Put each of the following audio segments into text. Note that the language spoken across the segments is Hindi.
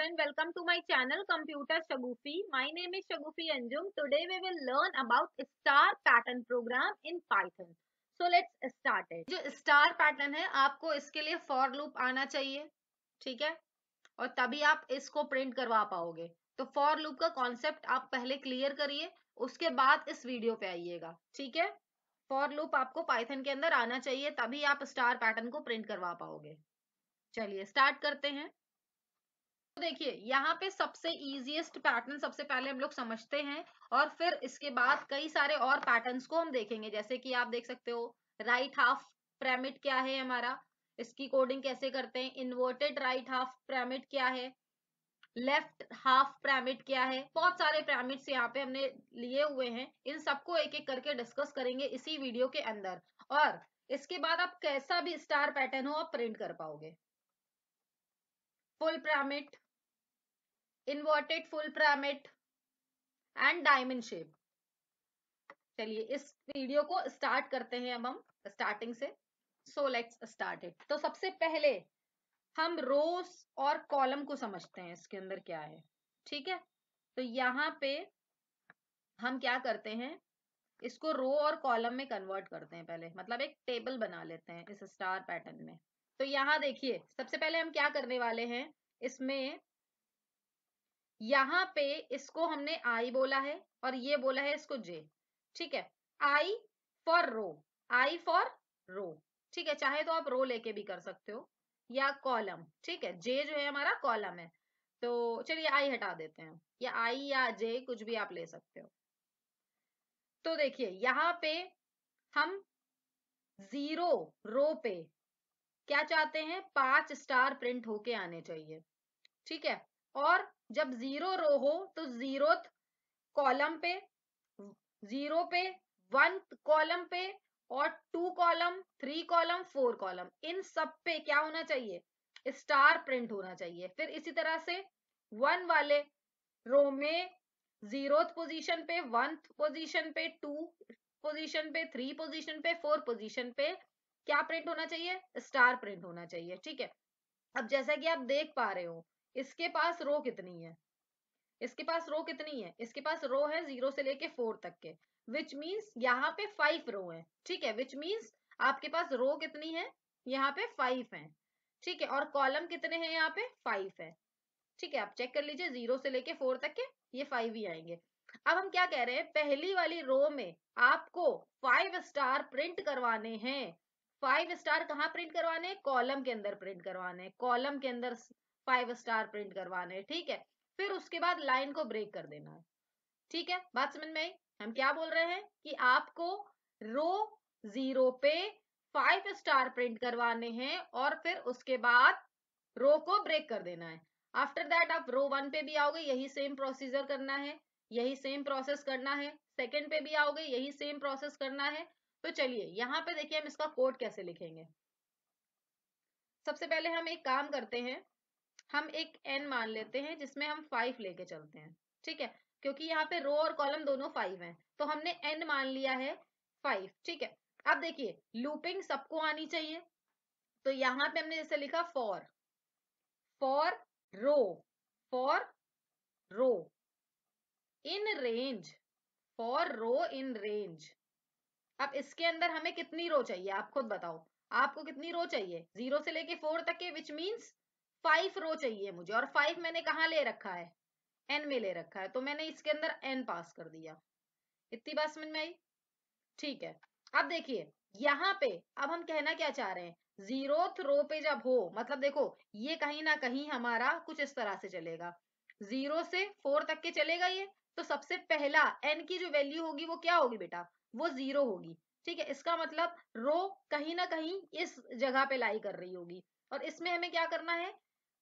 Student welcome to my channel computer Shagufi my name is Shagufi Anjum today we will learn about star pattern program in Python so let's start it जो स्टार पैटर्न है आपको इसके लिए फॉर लूप आना चाहिए ठीक है और तभी आप इसको प्रिंट करवा पाओगे तो फॉर लूप का कॉन्सेप्ट आप पहले क्लियर करिए उसके बाद इस वीडियो पे आइएगा ठीक है फॉर लूप आपको पाइथन के अंदर आना चाहिए तभी आप स्टार पैटर्न को प्रिंट करवा पाओगे चलिए स्टार्ट करते हैं देखिए यहाँ पे सबसे इजिएस्ट पैटर्न सबसे पहले हम लोग समझते हैं और फिर इसके बाद कई सारे और पैटर्न्स को हम देखेंगे जैसे कि आप देख सकते हो राइट हाफ प्रेमिट क्या है हमारा इसकी कोडिंग कैसे करते हैं इन्वर्टेड राइट हाफ प्रेमिट क्या है लेफ्ट हाफ प्रेमिट क्या है बहुत सारे पैरामिड्स यहाँ पे हमने लिए हुए हैं इन सबको एक एक करके डिस्कस करेंगे इसी वीडियो के अंदर और इसके बाद आप कैसा भी स्टार पैटर्न हो आप प्रिंट कर पाओगे full pyramid inverted full pyramid and diamond shape चलिए इस वीडियो को स्टार्ट करते हैं अब हम स्टार्टिंग से सो लेट्स स्टार्ट इट तो सबसे पहले हम रोस और कॉलम को समझते हैं इसके अंदर क्या है ठीक है तो यहाँ पे हम क्या करते हैं इसको रो और कॉलम में कन्वर्ट करते हैं पहले मतलब एक टेबल बना लेते हैं इस स्टार पैटर्न में तो यहाँ देखिए सबसे पहले हम क्या करने वाले हैं इसमें यहां पे इसको हमने आई बोला है और ये बोला है इसको जे ठीक है I for row I for रो ठीक है चाहे तो आप रो लेके भी कर सकते हो या कॉलम ठीक है जे जो है हमारा कॉलम है तो चलिए आई हटा देते हैं या आई या जे कुछ भी आप ले सकते हो तो देखिए यहाँ पे हम जीरो रो पे क्या चाहते हैं पांच स्टार प्रिंट होके आने चाहिए ठीक है और जब जीरो रो हो तो जीरो कॉलम पे जीरो पे वन कॉलम पे और two column three column four column इन सब पे क्या होना चाहिए स्टार प्रिंट होना चाहिए फिर इसी तरह से वन वाले रो में जीरो पोजीशन पे वन पोजीशन पे टू पोजीशन पे थ्री पोजीशन पे फोर पोजीशन पे क्या प्रिंट होना चाहिए स्टार प्रिंट होना चाहिए ठीक है अब जैसा कि आप देख पा रहे हो इसके पास रो कितनी है इसके पास रो कितनी है इसके पास रो है जीरो से लेके फोर तक के विच मीन्स यहाँ पे फाइव रो है ठीक है विच मीन्स आपके पास रो कितनी है यहाँ पे फाइव है ठीक है और कॉलम कितने हैं यहाँ पे फाइव है ठीक है आप चेक कर लीजिए जीरो से लेके फोर तक के ये फाइव ही आएंगे अब हम क्या कह रहे हैं पहली वाली रो में आपको फाइव स्टार प्रिंट करवाने हैं फाइव स्टार कहाँ प्रिंट करवाने हैं कॉलम के अंदर प्रिंट करवाने हैं कॉलम के अंदर फाइव स्टार प्रिंट करवाने हैं ठीक है फिर उसके बाद लाइन को ब्रेक कर देना है ठीक है बात समझ में आई हम क्या बोल रहे हैं कि आपको रो जीरो पे फाइव स्टार प्रिंट करवाने हैं और फिर उसके बाद रो को ब्रेक कर देना है आफ्टर दैट आप रो वन पे भी आओगे यही सेम प्रोसीजर करना है यही सेम प्रोसेस करना है सेकेंड पे भी आओगे यही सेम प्रोसेस करना है तो चलिए यहाँ पे देखिए हम इसका कोड कैसे लिखेंगे सबसे पहले हम एक काम करते हैं हम एक एन मान लेते हैं जिसमें हम फाइव लेके चलते हैं ठीक है क्योंकि यहाँ पे रो और कॉलम दोनों फाइव हैं तो हमने एन मान लिया है फाइव ठीक है अब देखिए लूपिंग सबको आनी चाहिए तो यहाँ पे हमने जैसे लिखा for for row for row in range for row in range अब इसके अंदर हमें कितनी रो चाहिए आप खुद बताओ आपको कितनी रो चाहिए जीरो से लेके फोर तक के विच मीन्स फाइव रो चाहिए मुझे और फाइव मैंने कहा ले रखा है एन में ले रखा है तो मैंने इसके अंदर एन पास कर दिया इतनी बात समझ में आई ठीक है अब देखिए यहाँ पे अब हम कहना क्या चाह रहे हैं जीरोथ रो पे जब हो मतलब देखो ये कहीं ना कहीं हमारा कुछ इस तरह से चलेगा जीरो से फोर तक के चलेगा ये तो सबसे पहला एन की जो वैल्यू होगी वो क्या होगी बेटा वो जीरो होगी ठीक है इसका मतलब रो कहीं ना कहीं इस जगह पे लाई कर रही होगी और इसमें हमें क्या करना है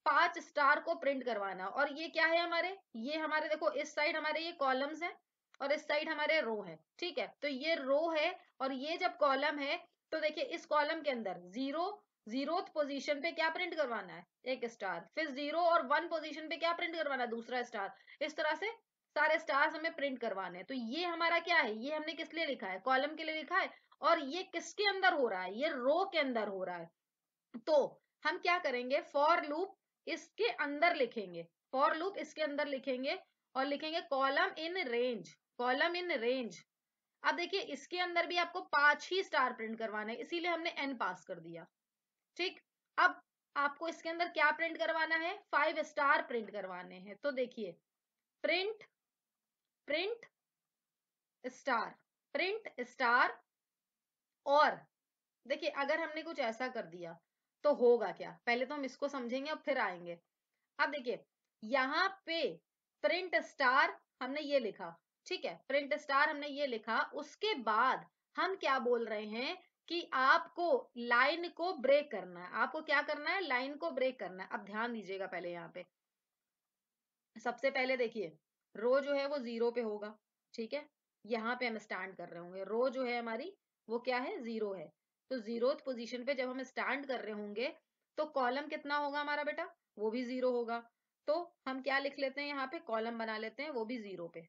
पांच स्टार को प्रिंट करवाना और ये क्या है हमारे ये हमारे देखो इस साइड हमारे ये कॉलम्स हैं और इस साइड हमारे रो है ठीक है तो ये रो है और ये जब कॉलम है तो देखिए इस कॉलम के अंदर जीरो जीरो पोजीशन पे क्या प्रिंट करवाना है एक स्टार फिर जीरो और वन पोजीशन पे क्या प्रिंट करवाना है दूसरा स्टार इस तरह से सारे स्टार्स हमें प्रिंट करवाने हैं तो ये हमारा क्या है ये हमने किस लिए लिखा है कॉलम के लिए लिखा है और ये किसके अंदर हो रहा है ये रो के अंदर हो रहा है तो हम क्या करेंगे फॉर लूप इसके अंदर लिखेंगे फॉर लूप इसके अंदर लिखेंगे और लिखेंगे column in range column in range अब देखिए इसके अंदर भी आपको पांच ही स्टार प्रिंट करवाना है इसीलिए हमने एन पास कर दिया ठीक अब आपको इसके अंदर क्या प्रिंट करवाना है फाइव स्टार प्रिंट करवाने हैं तो देखिए print print star print star और देखिए अगर हमने कुछ ऐसा कर दिया तो होगा क्या पहले तो हम इसको समझेंगे और फिर आएंगे अब देखिए यहाँ पे प्रिंट स्टार हमने ये लिखा ठीक है प्रिंट स्टार हमने ये लिखा उसके बाद हम क्या बोल रहे हैं कि आपको लाइन को ब्रेक करना है आपको क्या करना है लाइन को ब्रेक करना है अब ध्यान दीजिएगा पहले यहाँ पे सबसे पहले देखिए रो जो है वो जीरो पे होगा ठीक है यहाँ पे हम स्टैंड कर रहे होंगे रो जो है हमारी वो क्या है जीरो है तो जीरो पोजीशन पे जब हम स्टैंड कर रहे होंगे तो कॉलम कितना होगा हमारा बेटा वो भी जीरो होगा तो हम क्या लिख लेते हैं यहाँ पे कॉलम बना लेते हैं वो भी जीरो पे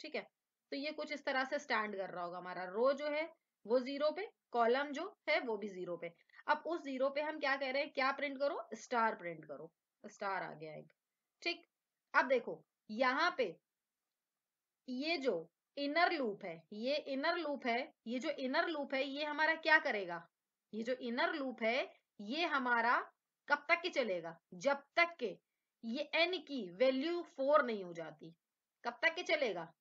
ठीक है तो ये कुछ इस तरह से स्टैंड कर रहा होगा हमारा रो जो है वो जीरो पे कॉलम जो है वो भी जीरो पे अब उस जीरो पे हम क्या कह रहे हैं क्या प्रिंट करो स्टार प्रिंट करो स्टार आ गया एक ठीक अब देखो यहाँ पे ये जो इनर लूप है ये इनर लूप है ये जो इनर लूप है ये हमारा क्या करेगा ये जो इनर लूप है ये हमारा कब तक के चलेगा जब तक के ये एन की वैल्यू फोर नहीं हो जाती कब तक के चलेगा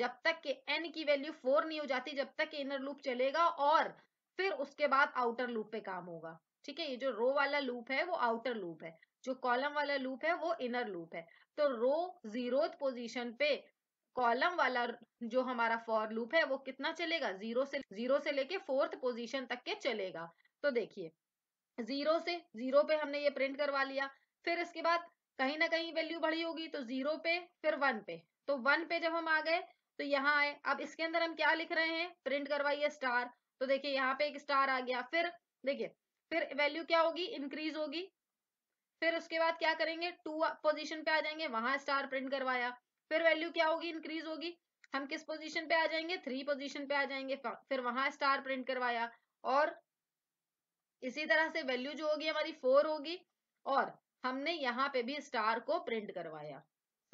जब तक के एन की वैल्यू फोर नहीं हो जाती जब तक इनर लूप चलेगा और फिर उसके बाद आउटर लूप पे काम होगा ठीक है ये जो रो वाला लूप है वो आउटर लूप है जो कॉलम वाला लूप है वो इनर लूप है तो रो जीरो पोजीशन पे कॉलम वाला जो हमारा फॉर लूप है वो कितना चलेगा जीरो से जीरो से लेके फोर्थ पोजीशन तक के चलेगा तो देखिए जीरो से जीरो पे हमने ये प्रिंट करवा लिया फिर इसके बाद कहीं ना कहीं वैल्यू बढ़ी होगी तो जीरो पे फिर वन पे तो वन पे जब हम आ गए तो यहाँ आए अब इसके अंदर हम क्या लिख रहे हैं प्रिंट करवाइए स्टार तो देखिये यहाँ पे एक स्टार आ गया फिर देखिए फिर वैल्यू क्या होगी इंक्रीज होगी फिर उसके बाद क्या करेंगे टू पोजीशन पे आ जाएंगे वहां स्टार प्रिंट करवाया फिर वैल्यू क्या होगी इंक्रीज होगी हम किस पोजीशन पे आ जाएंगे थ्री पोजीशन पे आ जाएंगे फिर वहां स्टार प्रिंट करवाया और इसी तरह से वैल्यू जो होगी हमारी फोर होगी और हमने यहाँ पे भी स्टार को प्रिंट करवाया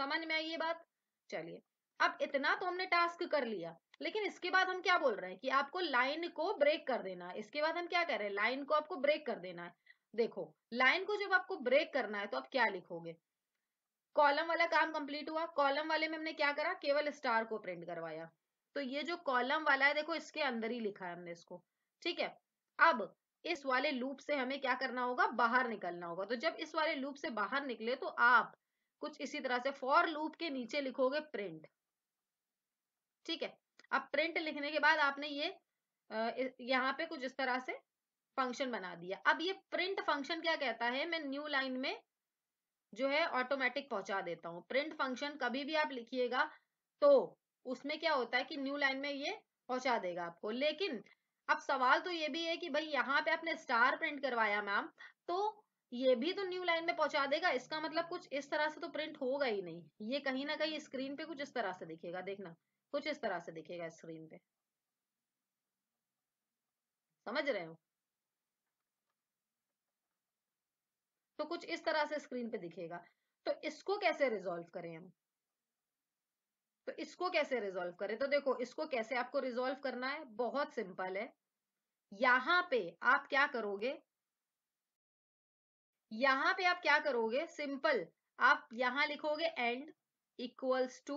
समझ में आई ये बात चलिए अब इतना तो हमने टास्क कर लिया लेकिन इसके बाद हम क्या बोल रहे हैं कि आपको लाइन को ब्रेक कर देना है इसके बाद हम क्या कर रहे हैं लाइन को आपको ब्रेक कर देना है देखो लाइन को जब आपको ब्रेक करना है तो आप क्या लिखोगे कॉलम वाला काम कंप्लीट हुआ कॉलम वाले में हमने क्या करा केवल स्टार को प्रिंट करवाया तो ये जो कॉलम वाला है देखो इसके अंदर ही लिखा है हमने इसको ठीक है अब इस वाले लूप से हमें क्या करना होगा बाहर निकलना होगा तो जब इस वाले लूप से बाहर निकले तो आप कुछ इसी तरह से फॉर लूप के नीचे लिखोगे प्रिंट ठीक है अब प्रिंट लिखने के बाद आपने ये यहाँ पे कुछ इस तरह से फंक्शन बना दिया अब ये प्रिंट फंक्शन क्या कहता है मैं न्यू लाइन में जो है ऑटोमेटिक पहुंचा देता हूँ प्रिंट फंक्शन कभी भी आप लिखिएगा तो उसमें क्या होता है कि न्यू लाइन में ये पहुंचा देगा आपको लेकिन अब सवाल तो ये भी है कि भाई यहाँ पे आपने स्टार प्रिंट करवाया मैम तो ये भी तो न्यू लाइन में पहुंचा देगा इसका मतलब कुछ इस तरह से तो प्रिंट होगा ही नहीं ये कहीं ना कहीं स्क्रीन पे कुछ इस तरह से दिखेगा देखना कुछ इस तरह से दिखेगा स्क्रीन पे समझ रहे हो तो कुछ इस तरह से स्क्रीन पे दिखेगा तो इसको कैसे रिजोल्व करें हम तो इसको कैसे रिजोल्व करें तो देखो इसको कैसे आपको रिजोल्व करना है बहुत सिंपल है यहां पे आप क्या करोगे यहां पे आप क्या करोगे सिंपल आप यहां लिखोगे एंड इक्वल्स टू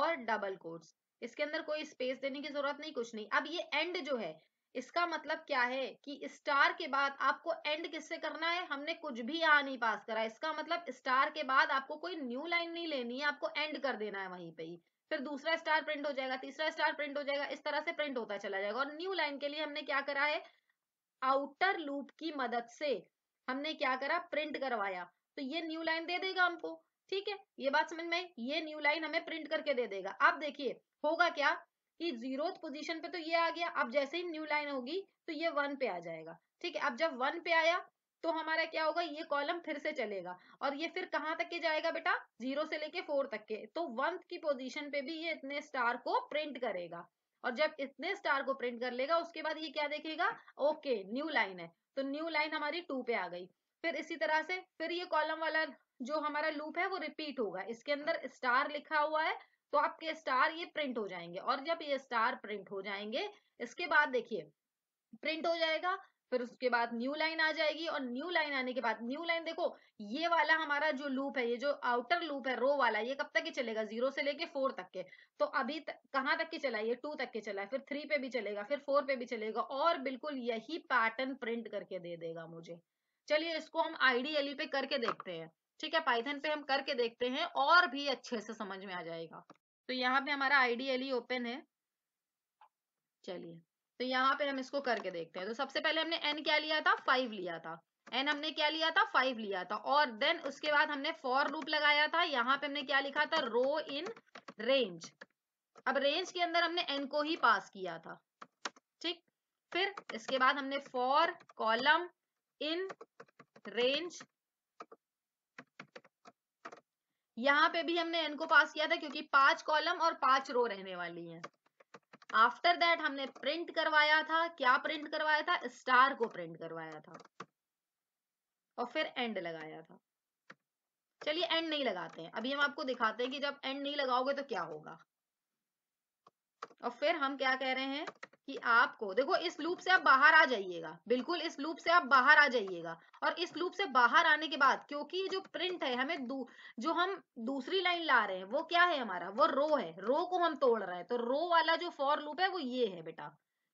और डबल कोट्स इसके अंदर कोई स्पेस देने की जरूरत नहीं कुछ नहीं अब ये एंड जो है इसका मतलब क्या है कि स्टार के बाद आपको एंड किससे करना है हमने कुछ भी यहाँ नहीं पास करा इसका मतलब स्टार के बाद आपको कोई न्यू लाइन नहीं लेनी है आपको एंड कर देना है वहीं पे ही फिर दूसरा स्टार प्रिंट हो जाएगा तीसरा स्टार प्रिंट हो जाएगा इस तरह से प्रिंट होता चला जाएगा और न्यू लाइन के लिए हमने क्या करा है आउटर लूप की मदद से हमने क्या करा प्रिंट करवाया तो ये न्यू लाइन दे देगा हमको ठीक है ये बात समझ में ये न्यू लाइन हमें प्रिंट करके दे देगा आप देखिए होगा क्या कि जीरोथ पोजीशन पे तो ये आ गया अब जैसे ही न्यू लाइन होगी तो ये वन पे आ जाएगा ठीक है अब जब वन पे आया तो हमारा क्या होगा ये कॉलम फिर से चलेगा और ये फिर कहाँ तक के जाएगा बेटा जीरो से लेके फोर तक के तो वन की पोजीशन पे भी ये इतने स्टार को प्रिंट करेगा और जब इतने स्टार को प्रिंट कर लेगा उसके बाद ये क्या देखेगा ओके न्यू लाइन है तो न्यू लाइन हमारी टू पे आ गई फिर इसी तरह से फिर ये कॉलम वाला जो हमारा लूप है वो रिपीट होगा इसके अंदर स्टार लिखा हुआ है तो आपके स्टार ये प्रिंट हो जाएंगे और जब ये स्टार प्रिंट हो जाएंगे इसके बाद देखिए प्रिंट हो जाएगा फिर उसके बाद न्यू लाइन आ जाएगी और न्यू लाइन आने के बाद न्यू लाइन देखो ये वाला हमारा जो लूप है ये जो आउटर लूप है रो वाला ये कब तक ही चलेगा जीरो से लेके फोर तक के तो अभी तक कहां तक के चला ये टू तक के चला है फिर थ्री पे भी चलेगा फिर फोर पे भी चलेगा और बिल्कुल यही पैटर्न प्रिंट करके दे देगा मुझे चलिए इसको हम आईडीएलई पे करके देखते हैं ठीक है पाइथन पे हम करके देखते हैं और भी अच्छे से समझ में आ जाएगा तो यहाँ पे हमारा आइडियली ओपन e है चलिए तो यहाँ पे हम इसको करके देखते हैं तो सबसे पहले हमने एन क्या लिया था फाइव लिया था एन हमने क्या लिया था फाइव लिया था और देन उसके बाद हमने फॉर लूप लगाया था यहाँ पे हमने क्या लिखा था रो इन रेंज अब रेंज के अंदर हमने एन को ही पास किया था ठीक फिर इसके बाद हमने फॉर कॉलम इन रेंज यहाँ पे भी हमने एन को पास किया था क्योंकि पांच कॉलम और पांच रो रहने वाली है आफ्टर दैट हमने प्रिंट करवाया था क्या प्रिंट करवाया था स्टार को प्रिंट करवाया था और फिर एंड लगाया था चलिए एंड नहीं लगाते हैं अभी हम आपको दिखाते हैं कि जब एंड नहीं लगाओगे तो क्या होगा और फिर हम क्या कह रहे हैं कि आपको देखो इस लूप से आप बाहर आ जाइएगा बिल्कुल इस लूप से आप बाहर आ जाइएगा और इस लूप से बाहर आने के बाद क्योंकि जो प्रिंट है हमें जो हम दूसरी लाइन ला रहे हैं वो क्या है हमारा वो रो है रो को हम तोड़ रहे हैं तो रो वाला जो फॉर लूप है वो ये है बेटा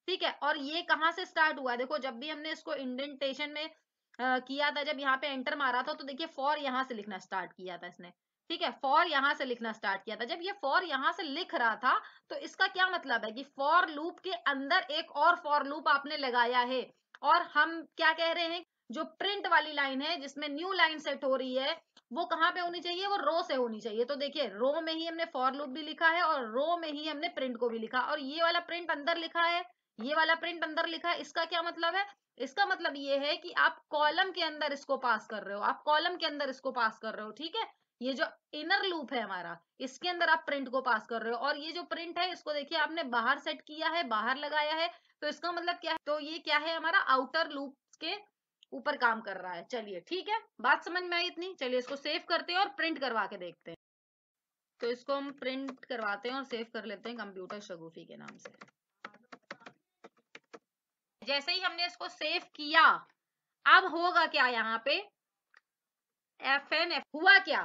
ठीक है और ये कहाँ से स्टार्ट हुआ देखो जब भी हमने इसको इंडेंटेशन में आ, किया था जब यहाँ पे एंटर मारा था तो देखिये फॉर यहाँ से लिखना स्टार्ट किया था इसने ठीक है फॉर यहां से लिखना स्टार्ट किया था जब ये फॉर यहां से लिख रहा था तो इसका क्या मतलब है कि फॉर लूप के अंदर एक और फॉर लूप आपने लगाया है और हम क्या कह रहे हैं जो प्रिंट वाली लाइन है जिसमें न्यू लाइन सेट हो रही है वो कहाँ पे होनी चाहिए वो रो से होनी चाहिए तो देखिए रो में ही हमने फॉर लूप भी लिखा है और रो में ही हमने प्रिंट को भी लिखा और ये वाला प्रिंट अंदर लिखा है ये वाला प्रिंट अंदर लिखा है इसका क्या मतलब है इसका मतलब ये है कि आप कॉलम के अंदर इसको पास कर रहे हो आप कॉलम के अंदर इसको पास कर रहे हो ठीक है ये जो इनर लूप है हमारा इसके अंदर आप प्रिंट को पास कर रहे हो और ये जो प्रिंट है इसको देखिए आपने बाहर सेट किया है बाहर लगाया है तो इसका मतलब क्या है तो ये क्या है हमारा आउटर लूप के ऊपर काम कर रहा है चलिए ठीक है बात समझ में आई इतनी चलिए इसको सेव करते हैं और प्रिंट करवा के देखते हैं तो इसको हम प्रिंट करवाते हैं और सेव कर लेते हैं कंप्यूटर शगुफी के नाम से जैसे ही हमने इसको सेव किया अब होगा क्या यहाँ पे एफ एन एफ हुआ क्या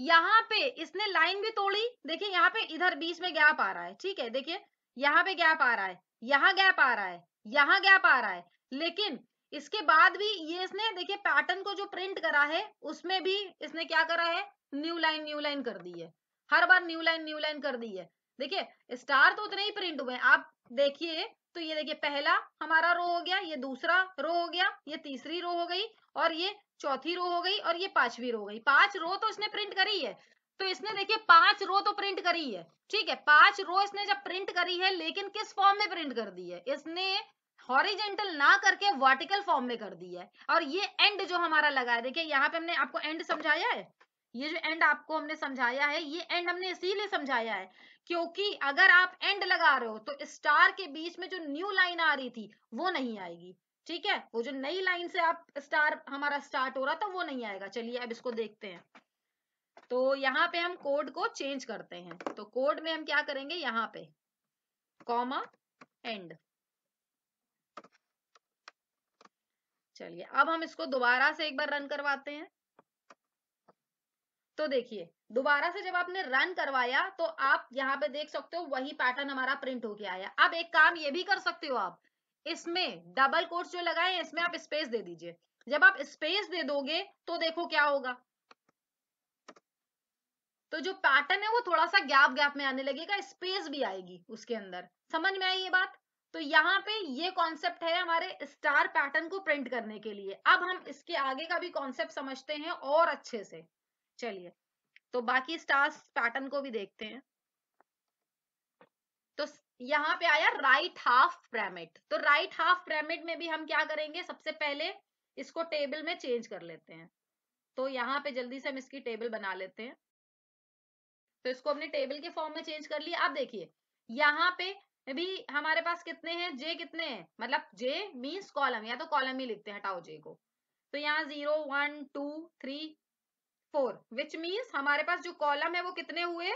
यहाँ पे इसने लाइन भी तोड़ी देखिए यहाँ पे इधर बीच में गैप आ रहा है ठीक है देखिए यहाँ पे गैप आ रहा है यहाँ गैप आ रहा है यहाँ गैप आ रहा है लेकिन इसके बाद भी ये इसने देखिए पैटर्न को जो प्रिंट करा है उसमें भी इसने क्या करा है न्यू लाइन न्यू लाइन कर दी है हर बार न्यू लाइन न्यू लाइन कर दी है देखिए स्टार तो उतने ही प्रिंट हुए आप देखिए तो ये देखिए पहला हमारा रो हो गया ये दूसरा रो हो गया ये तीसरी रो हो गई और ये चौथी रो हो गई और ये पांचवी रो हो गई पांच रो तो इसने प्रिंट करी है तो इसने देखिए पांच रो तो प्रिंट करी है ठीक है पांच रो इसने जब प्रिंट करी है लेकिन किस फॉर्म में प्रिंट कर दी है इसने हॉरिजेंटल ना करके वर्टिकल फॉर्म में कर दी है और ये एंड जो हमारा लगा है देखिये यहाँ पे हमने आपको एंड समझाया है ये जो एंड आपको हमने समझाया है ये एंड हमने इसीलिए समझाया है क्योंकि अगर आप एंड लगा रहे हो तो स्टार के बीच में जो न्यू लाइन आ रही थी वो नहीं आएगी ठीक है वो जो नई लाइन से आप स्टार हमारा स्टार्ट हो रहा था वो नहीं आएगा चलिए अब इसको देखते हैं तो यहाँ पे हम कोड को चेंज करते हैं तो कोड में हम क्या करेंगे यहाँ पे कॉमा एंड चलिए अब हम इसको दोबारा से एक बार रन करवाते हैं तो देखिए दोबारा से जब आपने रन करवाया तो आप यहाँ पे देख सकते हो वही पैटर्न हमारा प्रिंट हो गया है अब एक काम ये भी कर सकते हो आप इसमें डबल कोर्स जो लगाए हैं इसमें आप स्पेस दे दीजिए जब आप स्पेस दे दोगे तो देखो क्या होगा तो जो पैटर्न है वो थोड़ा सा गैप गैप में आने लगेगा स्पेस भी आएगी उसके अंदर समझ में आई ये बात तो यहाँ पे ये कॉन्सेप्ट है हमारे स्टार पैटर्न को प्रिंट करने के लिए अब हम इसके आगे का भी कॉन्सेप्ट समझते हैं और अच्छे से चलिए तो बाकी स्टार पैटर्न को भी देखते हैं यहाँ पे आया राइट हाफ प्रेमिट तो राइट हाफ प्रेमिट में भी हम क्या करेंगे सबसे पहले इसको टेबल में चेंज कर लेते हैं तो यहाँ पे जल्दी से हम इसकी टेबल बना लेते हैं तो इसको हमने टेबल के फॉर्म में चेंज कर लिया आप देखिए यहाँ पे भी हमारे पास कितने हैं जे कितने हैं मतलब जे मीन्स कॉलम या तो कॉलम ही लिखते हैं हटाओ जे को तो यहाँ zero one two three four which means हमारे पास जो कॉलम है वो कितने हुए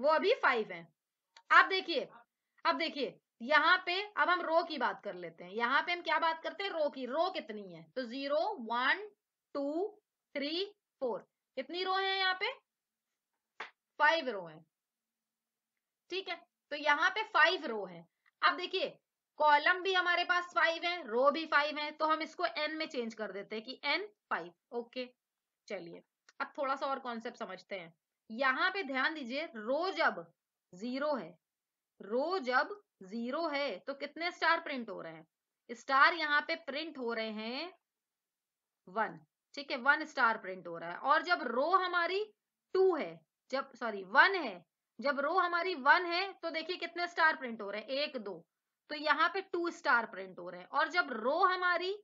वो अभी फाइव है अब देखिए अब देखिए यहाँ पे अब हम रो की बात कर लेते हैं यहाँ पे हम क्या बात करते हैं रो की रो कितनी है तो zero one two three four कितनी रो है यहाँ पे फाइव रो है ठीक है तो यहाँ पे फाइव रो है अब देखिए कॉलम भी हमारे पास फाइव है रो भी फाइव है तो हम इसको एन में चेंज कर देते हैं कि एन फाइव ओके चलिए अब थोड़ा सा और कॉन्सेप्ट समझते हैं यहाँ पे ध्यान दीजिए रो जब जीरो है रो जब जीरो है तो कितने स्टार प्रिंट हो रहे हैं स्टार यहाँ पे प्रिंट हो रहे हैं वन ठीक है वन स्टार प्रिंट हो रहा है और जब रो हमारी टू है जब सॉरी वन है जब रो हमारी वन है तो देखिए कितने स्टार प्रिंट हो रहे हैं एक दो तो यहाँ पे टू स्टार प्रिंट हो रहे हैं और जब रो हमारी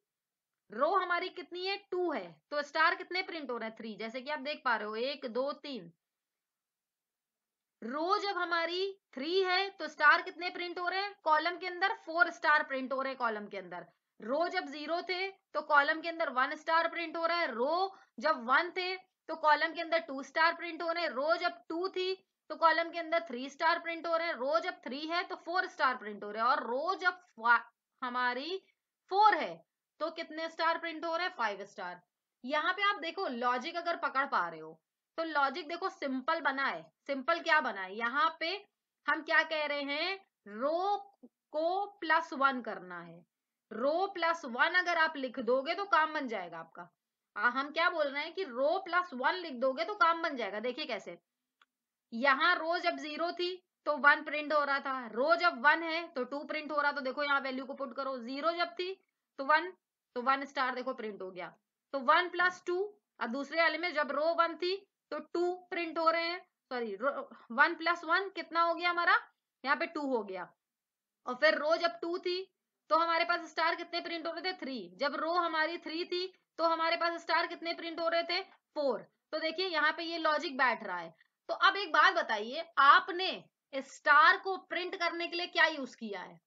रो हमारी कितनी है टू है तो स्टार कितने प्रिंट हो रहे हैं थ्री जैसे कि आप देख पा रहे हो एक दो तीन रो जब हमारी थ्री है तो स्टार कितने प्रिंट हो रहे हैं कॉलम के अंदर फोर स्टार प्रिंट हो रहे हैं कॉलम के अंदर रो जब जीरो थे तो कॉलम के अंदर वन स्टार प्रिंट हो रहा है रो जब वन थे तो कॉलम के अंदर टू स्टार प्रिंट हो रहे हैं रो जब टू थी तो कॉलम के अंदर थ्री स्टार प्रिंट हो रहे हैं रो जब थ्री है तो फोर स्टार प्रिंट हो रहे हैं और रो जब हमारी फोर है तो कितने स्टार प्रिंट हो रहे हैं फाइव स्टार यहाँ पे आप देखो लॉजिक अगर पकड़ पा रहे हो तो लॉजिक देखो सिंपल बना है सिंपल क्या बना है यहाँ पे हम क्या कह रहे हैं रो को प्लस वन करना है रो प्लस वन अगर आप लिख दोगे तो काम बन जाएगा आपका आ, हम क्या बोल रहे हैं कि रो प्लस वन लिख दोगे तो काम बन जाएगा देखिए कैसे यहाँ रो जब जीरो थी तो वन प्रिंट हो रहा था रो जब वन है तो टू प्रिंट हो रहा तो देखो यहाँ वैल्यू को पुट करो जीरो जब थी तो वन तो वन स्टार देखो प्रिंट हो गया तो वन प्लस टू और दूसरे वाले में जब रो वन थी तो टू प्रिंट हो रहे हैं सॉरी वन प्लस वन कितना हो गया हमारा यहाँ पे टू हो गया और फिर रो जब टू थी तो हमारे पास स्टार कितने प्रिंट हो रहे थे थ्री जब रो हमारी थ्री थी तो हमारे पास स्टार कितने प्रिंट हो रहे थे फोर तो देखिए यहाँ पे ये लॉजिक बैठ रहा है तो अब एक बात बताइए आपने स्टार को प्रिंट करने के लिए क्या यूज किया है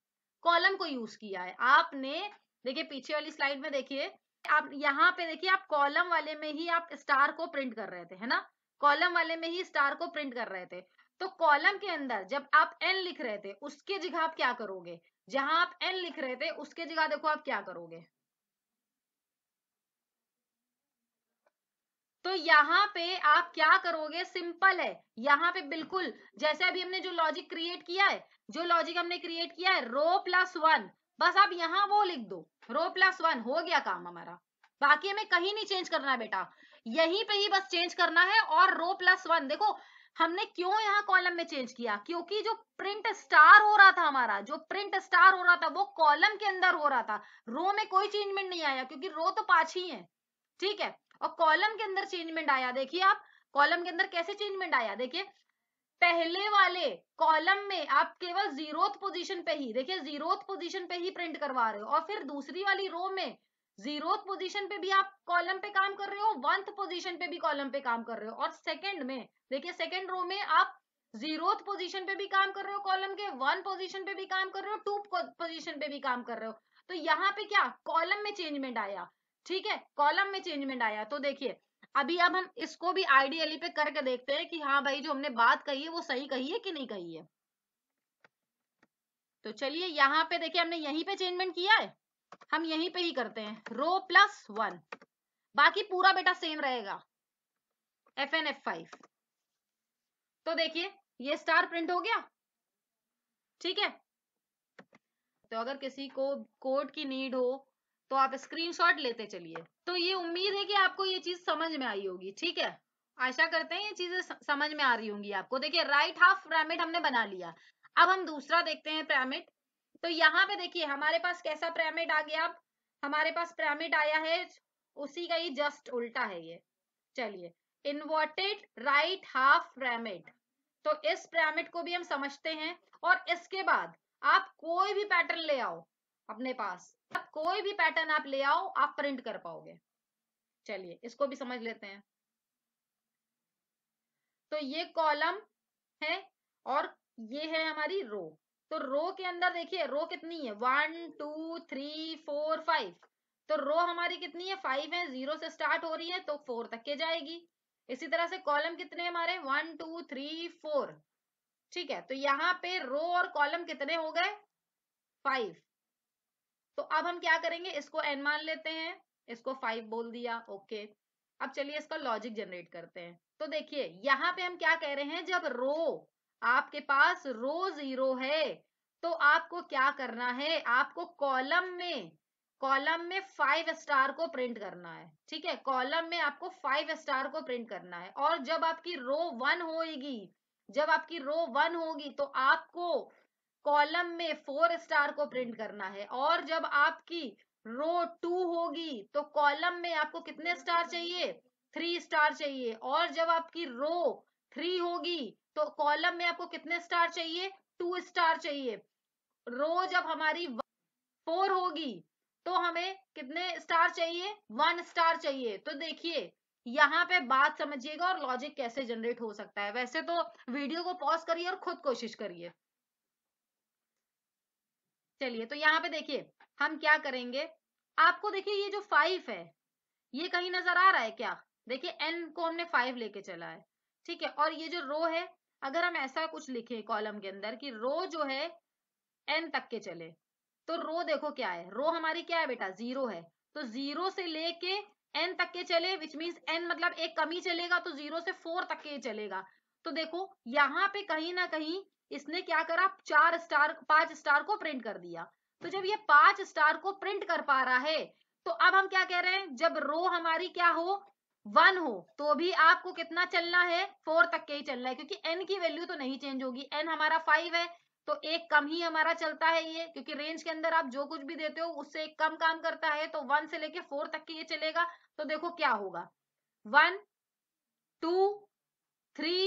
कॉलम को यूज किया है आपने देखिए पीछे वाली स्लाइड में देखिए आप यहाँ पे देखिए आप कॉलम वाले में ही आप स्टार को प्रिंट कर रहे थे है ना कॉलम वाले में ही स्टार को प्रिंट कर रहे थे तो कॉलम के अंदर जब आप एन लिख रहे थे उसके जगह आप क्या करोगे जहां आप एन लिख रहे थे उसके जगह देखो आप क्या करोगे तो यहाँ पे आप क्या करोगे सिंपल है यहाँ पे बिल्कुल जैसे अभी हमने जो लॉजिक क्रिएट किया है जो लॉजिक हमने क्रिएट किया है रो प्लस वन बस आप यहाँ वो लिख दो रो प्लस वन हो गया काम हमारा बाकी हमें कहीं नहीं चेंज करना है बेटा यहीं पे ही बस चेंज करना है और रो प्लस वन देखो हमने क्यों यहाँ कॉलम में चेंज किया क्योंकि जो प्रिंट स्टार हो रहा था हमारा जो प्रिंट स्टार हो रहा था वो कॉलम के अंदर हो रहा था रो में कोई चेंजमेंट नहीं आया क्योंकि रो तो पांच ही है ठीक है और कॉलम के अंदर चेंजमेंट आया देखिए आप कॉलम के अंदर कैसे चेंजमेंट आया देखिए पहले वाले कॉलम में आप केवल जीरोथ पोजीशन पे ही देखिए जीरोथ पोजीशन पे ही प्रिंट करवा रहे हो और फिर दूसरी वाली रो में जीरोथ पोजीशन पे भी आप कॉलम पे काम कर रहे हो वंथ पोजीशन पे भी कॉलम पे काम कर रहे हो और सेकंड में देखिए सेकंड रो में आप जीरोथ पोजीशन पे भी काम कर रहे हो कॉलम के वन पोजीशन पे भी काम कर रहे हो टू पोजीशन पे भी काम कर रहे हो तो यहाँ पे क्या कॉलम में चेंजमेंट आया ठीक है कॉलम में चेंजमेंट आया तो देखिए अभी अब हम इसको भी आईडियली पे करके देखते हैं कि हाँ भाई जो हमने बात कही है वो सही कही है कि नहीं कही है तो चलिए यहाँ पे देखिए हमने यहीं पे चेंजमेंट किया है हम यहीं पे ही करते हैं रो प्लस वन बाकी पूरा बेटा सेम रहेगा एफ एन एफ फाइव तो देखिए ये स्टार प्रिंट हो गया ठीक है तो अगर किसी को कोड की नीड हो तो आप स्क्रीनशॉट लेते चलिए तो ये उम्मीद है कि आपको ये चीज समझ में आई होगी ठीक है आशा करते हैं ये चीजें समझ में आ रही होंगी आपको देखिए राइट हाफ पैमिट हमने बना लिया अब हम दूसरा देखते हैं पिरामिड तो यहाँ पे देखिए हमारे पास कैसा पैरामिड आ गया अब हमारे पास पैरामिड आया है उसी का ये जस्ट उल्टा है ये चलिए इन्वर्टेड राइट हाफ पिरामिड तो इस पैमिट को भी हम समझते हैं और इसके बाद आप कोई भी पैटर्न ले आओ अपने पास अब कोई भी पैटर्न आप ले आओ आप प्रिंट कर पाओगे चलिए इसको भी समझ लेते हैं तो ये कॉलम है और ये है हमारी रो तो रो के अंदर देखिए रो कितनी है one two three four five तो रो हमारी कितनी है फाइव है जीरो से स्टार्ट हो रही है तो फोर तक के जाएगी इसी तरह से कॉलम कितने हमारे वन टू थ्री फोर ठीक है तो यहाँ पे रो और कॉलम कितने हो गए फाइव तो अब हम क्या करेंगे इसको एन मान लेते हैं इसको फाइव बोल दिया ओके अब चलिए इसका लॉजिक जनरेट करते हैं तो देखिए यहाँ पे हम क्या कह रहे हैं जब रो आपके पास रो जीरो है तो आपको क्या करना है आपको कॉलम में कॉलम में फाइव स्टार को प्रिंट करना है ठीक है कॉलम में आपको फाइव स्टार को प्रिंट करना है और जब आपकी रो वन होगी जब आपकी रो वन होगी तो आपको कॉलम में फोर स्टार को प्रिंट करना है और जब आपकी रो टू होगी तो कॉलम में आपको कितने स्टार चाहिए थ्री स्टार चाहिए और जब आपकी रो थ्री होगी तो कॉलम में आपको कितने स्टार चाहिए टू स्टार चाहिए रो जब हमारी फोर होगी तो हमें कितने स्टार चाहिए वन स्टार चाहिए तो देखिए यहाँ पे बात समझिएगा और लॉजिक कैसे जनरेट हो सकता है वैसे तो वीडियो को पॉज करिए और खुद कोशिश करिए चलिए तो यहाँ पे देखिए हम क्या करेंगे आपको देखिए ये जो फाइव है ये कहीं नजर आ रहा है क्या देखिए एन को हमने फाइव लेके चला है ठीक है और ये जो रो है अगर हम ऐसा कुछ लिखे कॉलम के अंदर कि रो जो है एन तक के चले तो रो देखो क्या है रो हमारी क्या है बेटा जीरो है तो जीरो से लेके एन तक के चले विच मीन एन मतलब एक कमी चलेगा तो जीरो से फोर तक के चलेगा तो देखो यहाँ पे कहीं ना कहीं इसने क्या करा चार स्टार पांच स्टार को प्रिंट कर दिया तो जब ये पांच स्टार को प्रिंट कर पा रहा है तो अब हम क्या कह रहे हैं जब रो हमारी क्या हो वन हो तो भी आपको कितना चलना है फोर तक के ही चलना है क्योंकि एन की वैल्यू तो नहीं चेंज होगी एन हमारा फाइव है तो एक कम ही हमारा चलता है ये क्योंकि रेंज के अंदर आप जो कुछ भी देते हो उससे एक कम काम करता है तो वन से लेके फोर तक के ये चलेगा तो देखो क्या होगा वन टू थ्री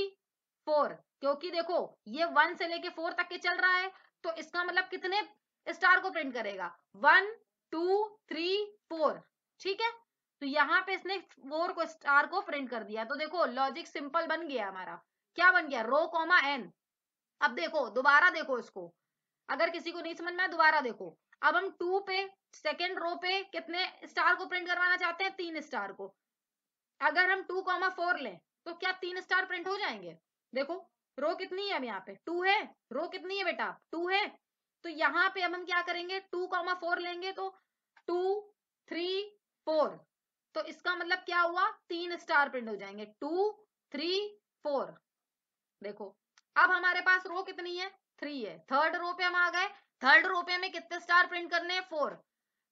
फोर क्योंकि देखो ये वन से लेके फोर तक के चल रहा है तो इसका मतलब कितने स्टार को प्रिंट करेगा वन टू थ्री फोर ठीक है तो यहाँ पे इसने फोर को स्टार को प्रिंट कर दिया तो देखो लॉजिक सिंपल बन गया हमारा क्या बन गया रो कॉमा एन अब देखो दोबारा देखो इसको अगर किसी को नहीं समझ में दोबारा देखो अब हम टू पे सेकेंड रो पे कितने स्टार को प्रिंट करवाना चाहते हैं तीन स्टार को अगर हम टू कॉमा फोर लें तो क्या तीन स्टार प्रिंट हो जाएंगे देखो रो कितनी है अब यहाँ पे टू है रो कितनी है बेटा टू है तो यहाँ पे अब हम क्या करेंगे टू कॉमा फोर लेंगे तो टू थ्री फोर तो इसका मतलब क्या हुआ तीन स्टार प्रिंट हो जाएंगे टू थ्री फोर देखो अब हमारे पास रो कितनी है थ्री है थर्ड रो पे हम आ गए थर्ड रो पे हमें कितने स्टार प्रिंट करने हैं फोर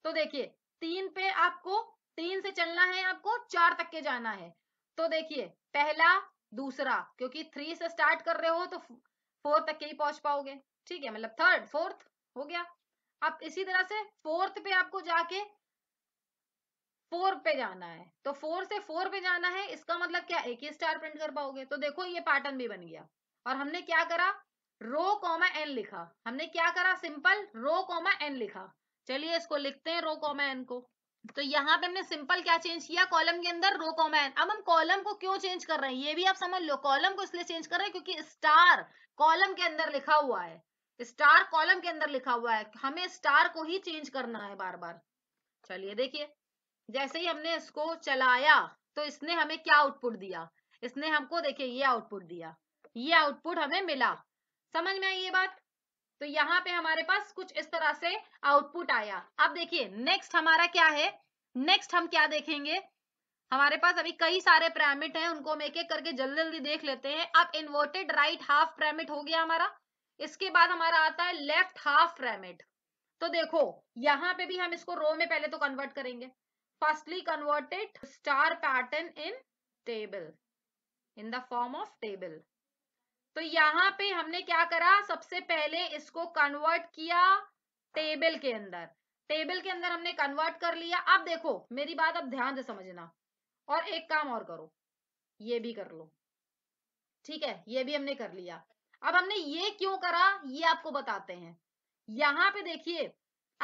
तो देखिए तीन पे आपको तीन से चलना है आपको चार तक के जाना है तो देखिए पहला दूसरा क्योंकि थ्री से स्टार्ट कर रहे हो तो फोर तक के ही पहुंच पाओगे ठीक है मतलब थर्ड फोर्थ हो गया अब इसी तरह से फोर्थ पे आपको जाके फोर पे जाना है तो फोर से फोर पे जाना है इसका मतलब क्या एक ही स्टार प्रिंट कर पाओगे तो देखो ये पैटर्न भी बन गया और हमने क्या करा रो कॉमा एन लिखा हमने क्या करा सिंपल रो कॉमा एन लिखा चलिए इसको लिखते हैं रो कॉमा एन को तो यहाँ पे हमने सिंपल क्या चेंज किया कॉलम के अंदर रो कॉमैन अब हम कॉलम को क्यों चेंज कर रहे हैं ये भी आप समझ लो कॉलम को इसलिए चेंज कर रहे हैं क्योंकि स्टार कॉलम के अंदर लिखा हुआ है स्टार कॉलम के अंदर लिखा हुआ है हमें स्टार को ही चेंज करना है बार बार चलिए देखिए जैसे ही हमने इसको चलाया तो इसने हमें क्या आउटपुट दिया इसने हमको देखिए ये आउटपुट दिया ये आउटपुट हमें मिला समझ में आई ये बात तो यहाँ पे हमारे पास कुछ इस तरह से आउटपुट आया अब देखिए नेक्स्ट हमारा क्या है नेक्स्ट हम क्या देखेंगे हमारे पास अभी कई सारे पैरामिट हैं उनको हम एक एक करके जल्दी जल्दी देख लेते हैं अब इन्वर्टेड राइट हाफ पैरामिट हो गया हमारा इसके बाद हमारा आता है लेफ्ट हाफ पैरामिट तो देखो यहाँ पे भी हम इसको रो में पहले तो कन्वर्ट करेंगे firstly converted star pattern in table in the form of table तो यहाँ पे हमने क्या करा सबसे पहले इसको कन्वर्ट किया टेबल के अंदर टेबल के अंदर हमने कन्वर्ट कर लिया अब देखो मेरी बात अब ध्यान से समझना और एक काम और करो ये भी कर लो ठीक है ये भी हमने कर लिया अब हमने ये क्यों करा ये आपको बताते हैं यहाँ पे देखिए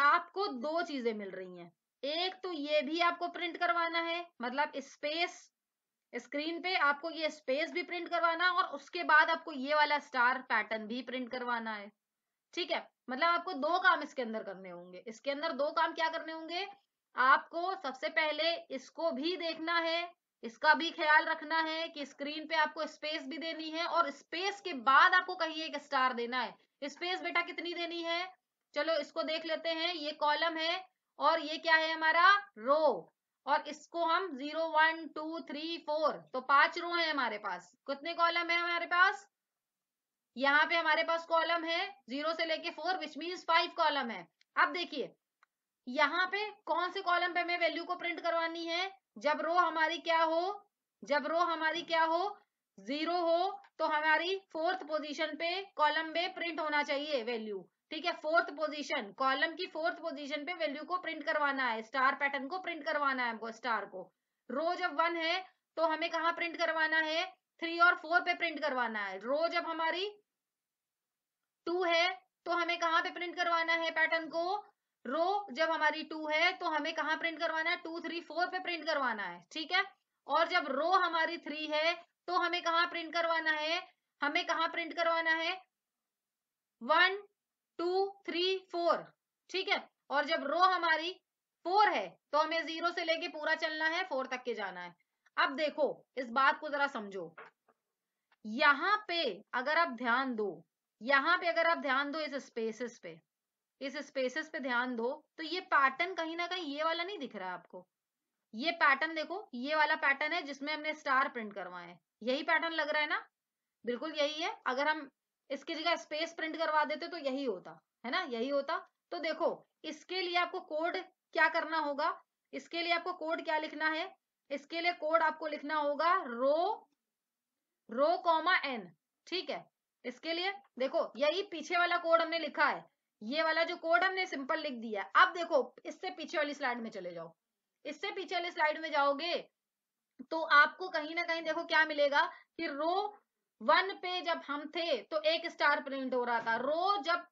आपको दो चीजें मिल रही हैं एक तो ये भी आपको प्रिंट करवाना है मतलब स्पेस स्क्रीन पे आपको ये स्पेस भी प्रिंट करवाना है और उसके बाद आपको ये वाला स्टार पैटर्न भी प्रिंट करवाना है ठीक है मतलब आपको दो काम इसके अंदर करने होंगे इसके अंदर दो काम क्या करने होंगे आपको सबसे पहले इसको भी देखना है इसका भी ख्याल रखना है कि स्क्रीन पे आपको स्पेस भी देनी है और स्पेस के बाद आपको कहीं एक स्टार देना है स्पेस बेटा कितनी देनी है चलो इसको देख लेते हैं ये कॉलम है और ये क्या है हमारा रो और इसको हम zero one two three four तो पांच रो है हमारे पास कितने कॉलम है हमारे पास यहाँ पे हमारे पास कॉलम है जीरो से लेके four which means five column है अब देखिए यहाँ पे कौन से कॉलम पे हमें वैल्यू को प्रिंट करवानी है जब रो हमारी क्या हो जब रो हमारी क्या हो जीरो हो तो हमारी फोर्थ पोजीशन पे कॉलम में प्रिंट होना चाहिए वैल्यू ठीक है फोर्थ पोजीशन कॉलम की फोर्थ पोजीशन पे वैल्यू को प्रिंट करवाना है स्टार पैटर्न को प्रिंट करवाना है हमको स्टार को रो जब वन है तो हमें कहा प्रिंट करवाना है थ्री और फोर पे प्रिंट करवाना है रो जब हमारी टू है तो हमें कहाँ पे प्रिंट करवाना है पैटर्न को रो जब हमारी टू है तो हमें कहाँ प्रिंट करवाना है टू थ्री फोर पे प्रिंट करवाना है ठीक है और जब रो हमारी थ्री है तो हमें कहाँ प्रिंट करवाना है हमें कहाँ प्रिंट करवाना है वन टू थ्री फोर ठीक है और जब रो हमारी फोर है तो हमें जीरो से लेके पूरा चलना है फोर तक के जाना है अब देखो इस बात को जरा समझो यहां पे अगर आप ध्यान दो यहां पे अगर आप ध्यान दो इस स्पेसिस पे इस स्पेसिस पे ध्यान दो तो ये पैटर्न कहीं ना कहीं ये वाला नहीं दिख रहा है आपको ये पैटर्न देखो ये वाला पैटर्न है जिसमें हमने स्टार प्रिंट करवाए है यही पैटर्न लग रहा है ना बिल्कुल यही है अगर हम इसकी जगह स्पेस प्रिंट करवा देते तो यही होता है ना यही होता तो देखो इसके लिए आपको कोड क्या करना होगा इसके लिए आपको कोड क्या लिखना है इसके लिए कोड आपको लिखना होगा रो रो कॉमा एन ठीक है इसके लिए देखो यही पीछे वाला कोड हमने लिखा है ये वाला जो कोड हमने सिंपल लिख दिया है अब देखो इससे पीछे वाली स्लाइड में चले जाओ इससे पीछे वाली स्लाइड में जाओगे तो आपको कहीं ना कहीं देखो क्या मिलेगा कि रो वन पे जब हम थे तो एक स्टार प्रिंट हो रहा था रो जब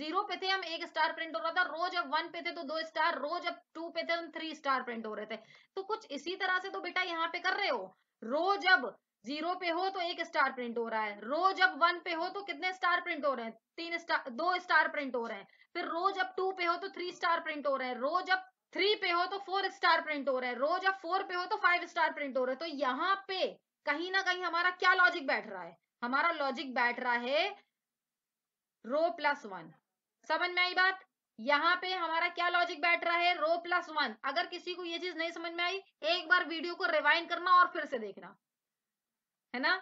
जीरो पे थे हम एक स्टार प्रिंट हो रहा था रो जब वन पे थे तो दो स्टार रो जब टू पे थे हम थ्री स्टार प्रिंट हो रहे थे तो कुछ इसी तरह से तो बेटा यहाँ पे कर रहे हो रो जब जीरो पे हो तो एक स्टार प्रिंट हो रहा है रो जब वन पे हो तो कितने स्टार प्रिंट हो रहे हैं तीन स्टार दो स्टार प्रिंट हो रहे हैं फिर रो जब टू पे हो तो थ्री स्टार प्रिंट हो रहे हैं रो जब थ्री पे हो तो फोर स्टार प्रिंट हो रहे हैं रो जब फोर पे हो तो फाइव स्टार प्रिंट हो रहे हैं तो यहाँ पे कहीं ना कहीं हमारा क्या लॉजिक बैठ रहा है हमारा लॉजिक बैठ रहा है रो प्लस वन समझ में आई बात यहाँ पे हमारा क्या लॉजिक बैठ रहा है रो प्लस वन अगर किसी को ये चीज नहीं समझ में आई एक बार वीडियो को रिवाइंड करना और फिर से देखना है ना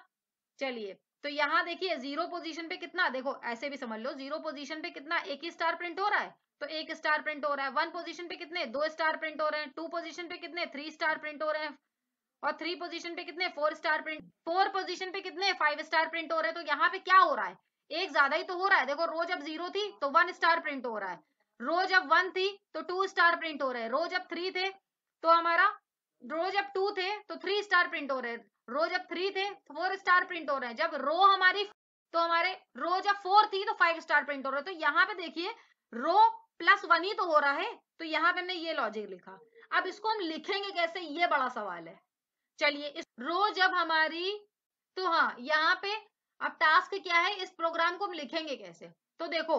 चलिए तो यहाँ देखिए जीरो पोजीशन पे कितना देखो ऐसे भी समझ लो जीरो पोजीशन पे कितना एक ही स्टार प्रिंट हो रहा है तो एक स्टार प्रिंट हो रहा है वन पोजीशन पे कितने दो स्टार प्रिंट हो रहे हैं टू पोजीशन पे कितने थ्री स्टार प्रिंट हो रहे हैं और थ्री पोजीशन पे कितने four star print four position पे कितने फाइव स्टार प्रिंट हो रहे हैं तो यहाँ पे क्या हो रहा है एक ज्यादा ही तो हो रहा है देखो रोज अब जीरो थी तो वन स्टार प्रिंट हो रहा है रोज अब वन थी तो टू स्टार प्रिंट हो रहे हैं रोज अब थ्री थे तो हमारा रोज अब टू थे तो थ्री स्टार प्रिंट हो रहे हैं रोज अब थ्री थे तो फोर स्टार प्रिंट हो रहे हैं जब रो हमारी तो हमारे रोज अब फोर थी तो फाइव स्टार प्रिंट हो रहे हैं तो यहाँ पे देखिए रो प्लस वन ही तो हो रहा है तो यहाँ पे हमने ये लॉजिक लिखा अब इसको हम लिखेंगे कैसे ये बड़ा सवाल है चलिए इस रो जब हमारी तो हाँ यहाँ पे अब टास्क क्या है इस प्रोग्राम को हम लिखेंगे कैसे तो देखो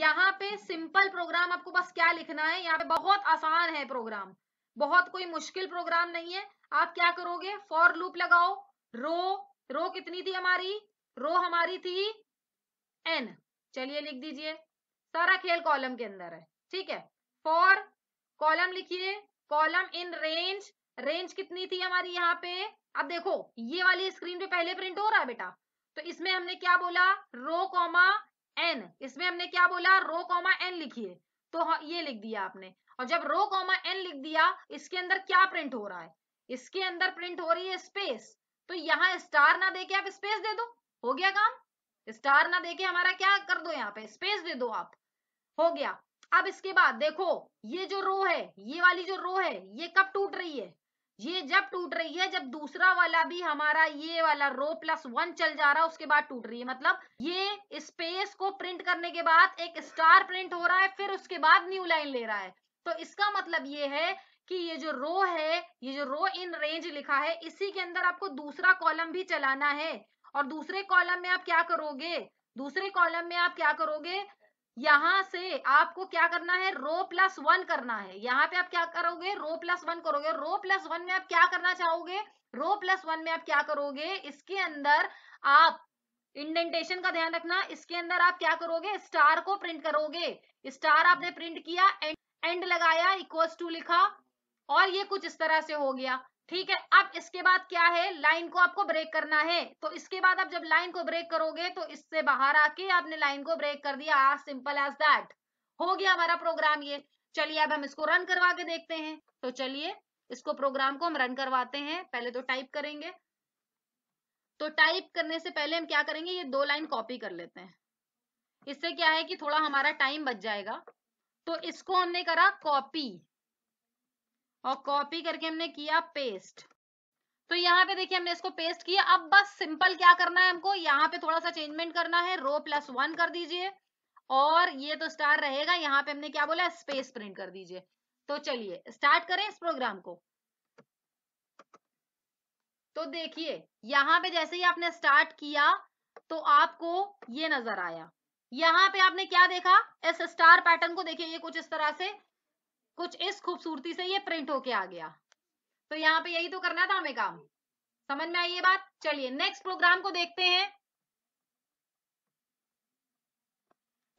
यहाँ पे सिंपल प्रोग्राम आपको बस क्या लिखना है यहाँ पे बहुत आसान है प्रोग्राम बहुत कोई मुश्किल प्रोग्राम नहीं है आप क्या करोगे फॉर लूप लगाओ रो रो कितनी थी हमारी रो हमारी थी एन चलिए लिख दीजिए सारा खेल कॉलम के अंदर है ठीक है फॉर कॉलम लिखिए कॉलम इन रेंज रेंज कितनी थी हमारी यहाँ पे अब देखो ये वाली स्क्रीन पे पहले प्रिंट हो रहा है बेटा तो इसमें हमने क्या बोला रो कॉमा एन इसमें हमने क्या बोला रो कॉमा एन लिखिए तो हाँ, ये लिख दिया आपने और जब रो कॉमा एन लिख दिया इसके अंदर क्या प्रिंट हो रहा है इसके अंदर प्रिंट हो रही है स्पेस तो यहाँ स्टार ना देके आप स्पेस दे दो हो गया काम स्टार ना देके हमारा क्या कर दो यहाँ पे स्पेस दे दो आप हो गया अब इसके बाद देखो ये जो रो है ये वाली जो रो है ये कब टूट रही है ये जब टूट रही है जब दूसरा वाला भी हमारा ये वाला रो प्लस वन चल जा रहा है उसके बाद टूट रही है मतलब ये स्पेस को प्रिंट करने के बाद एक स्टार प्रिंट हो रहा है फिर उसके बाद न्यू लाइन ले रहा है तो इसका मतलब ये है कि ये जो रो है ये जो रो इन रेंज लिखा है इसी के अंदर आपको दूसरा कॉलम भी चलाना है और दूसरे कॉलम में आप क्या करोगे दूसरे कॉलम में आप क्या करोगे यहां से आपको क्या करना है रो प्लस वन करना है यहाँ पे आप क्या करोगे रो प्लस वन करोगे रो प्लस वन में आप क्या करना चाहोगे रो प्लस वन में आप क्या करोगे इसके अंदर आप इंडेंटेशन का ध्यान रखना इसके अंदर आप क्या करोगे स्टार को प्रिंट करोगे स्टार आपने प्रिंट किया एंड एंड लगाया इक्वल्स टू लिखा और ये कुछ इस तरह से हो गया ठीक है अब इसके बाद क्या है लाइन को आपको ब्रेक करना है तो इसके बाद आप जब लाइन को ब्रेक करोगे तो इससे बाहर आके आपने लाइन को ब्रेक कर दिया आज सिंपल एज दैट हो गया हमारा प्रोग्राम ये चलिए अब हम इसको रन करवा के देखते हैं तो चलिए इसको प्रोग्राम को हम रन करवाते हैं पहले तो टाइप करेंगे तो टाइप करने से पहले हम क्या करेंगे ये दो लाइन कॉपी कर लेते हैं इससे क्या है कि थोड़ा हमारा टाइम बच जाएगा तो इसको हमने करा कॉपी और कॉपी करके हमने किया पेस्ट तो यहाँ पे देखिए हमने इसको पेस्ट किया अब बस सिंपल क्या करना है हमको यहाँ पे थोड़ा सा चेंजमेंट करना है रो प्लस वन कर दीजिए और ये तो स्टार रहेगा यहाँ पे हमने क्या बोला स्पेस प्रिंट कर दीजिए तो चलिए स्टार्ट करें इस प्रोग्राम को तो देखिए यहाँ पे जैसे ही आपने स्टार्ट किया तो आपको ये नजर आया यहाँ पे आपने क्या देखा इस स्टार पैटर्न को देखिए ये कुछ इस तरह से कुछ इस खूबसूरती से ये प्रिंट होके आ गया तो यहाँ पे यही तो करना था हमें काम समझ में आई ये बात चलिए नेक्स्ट प्रोग्राम को देखते हैं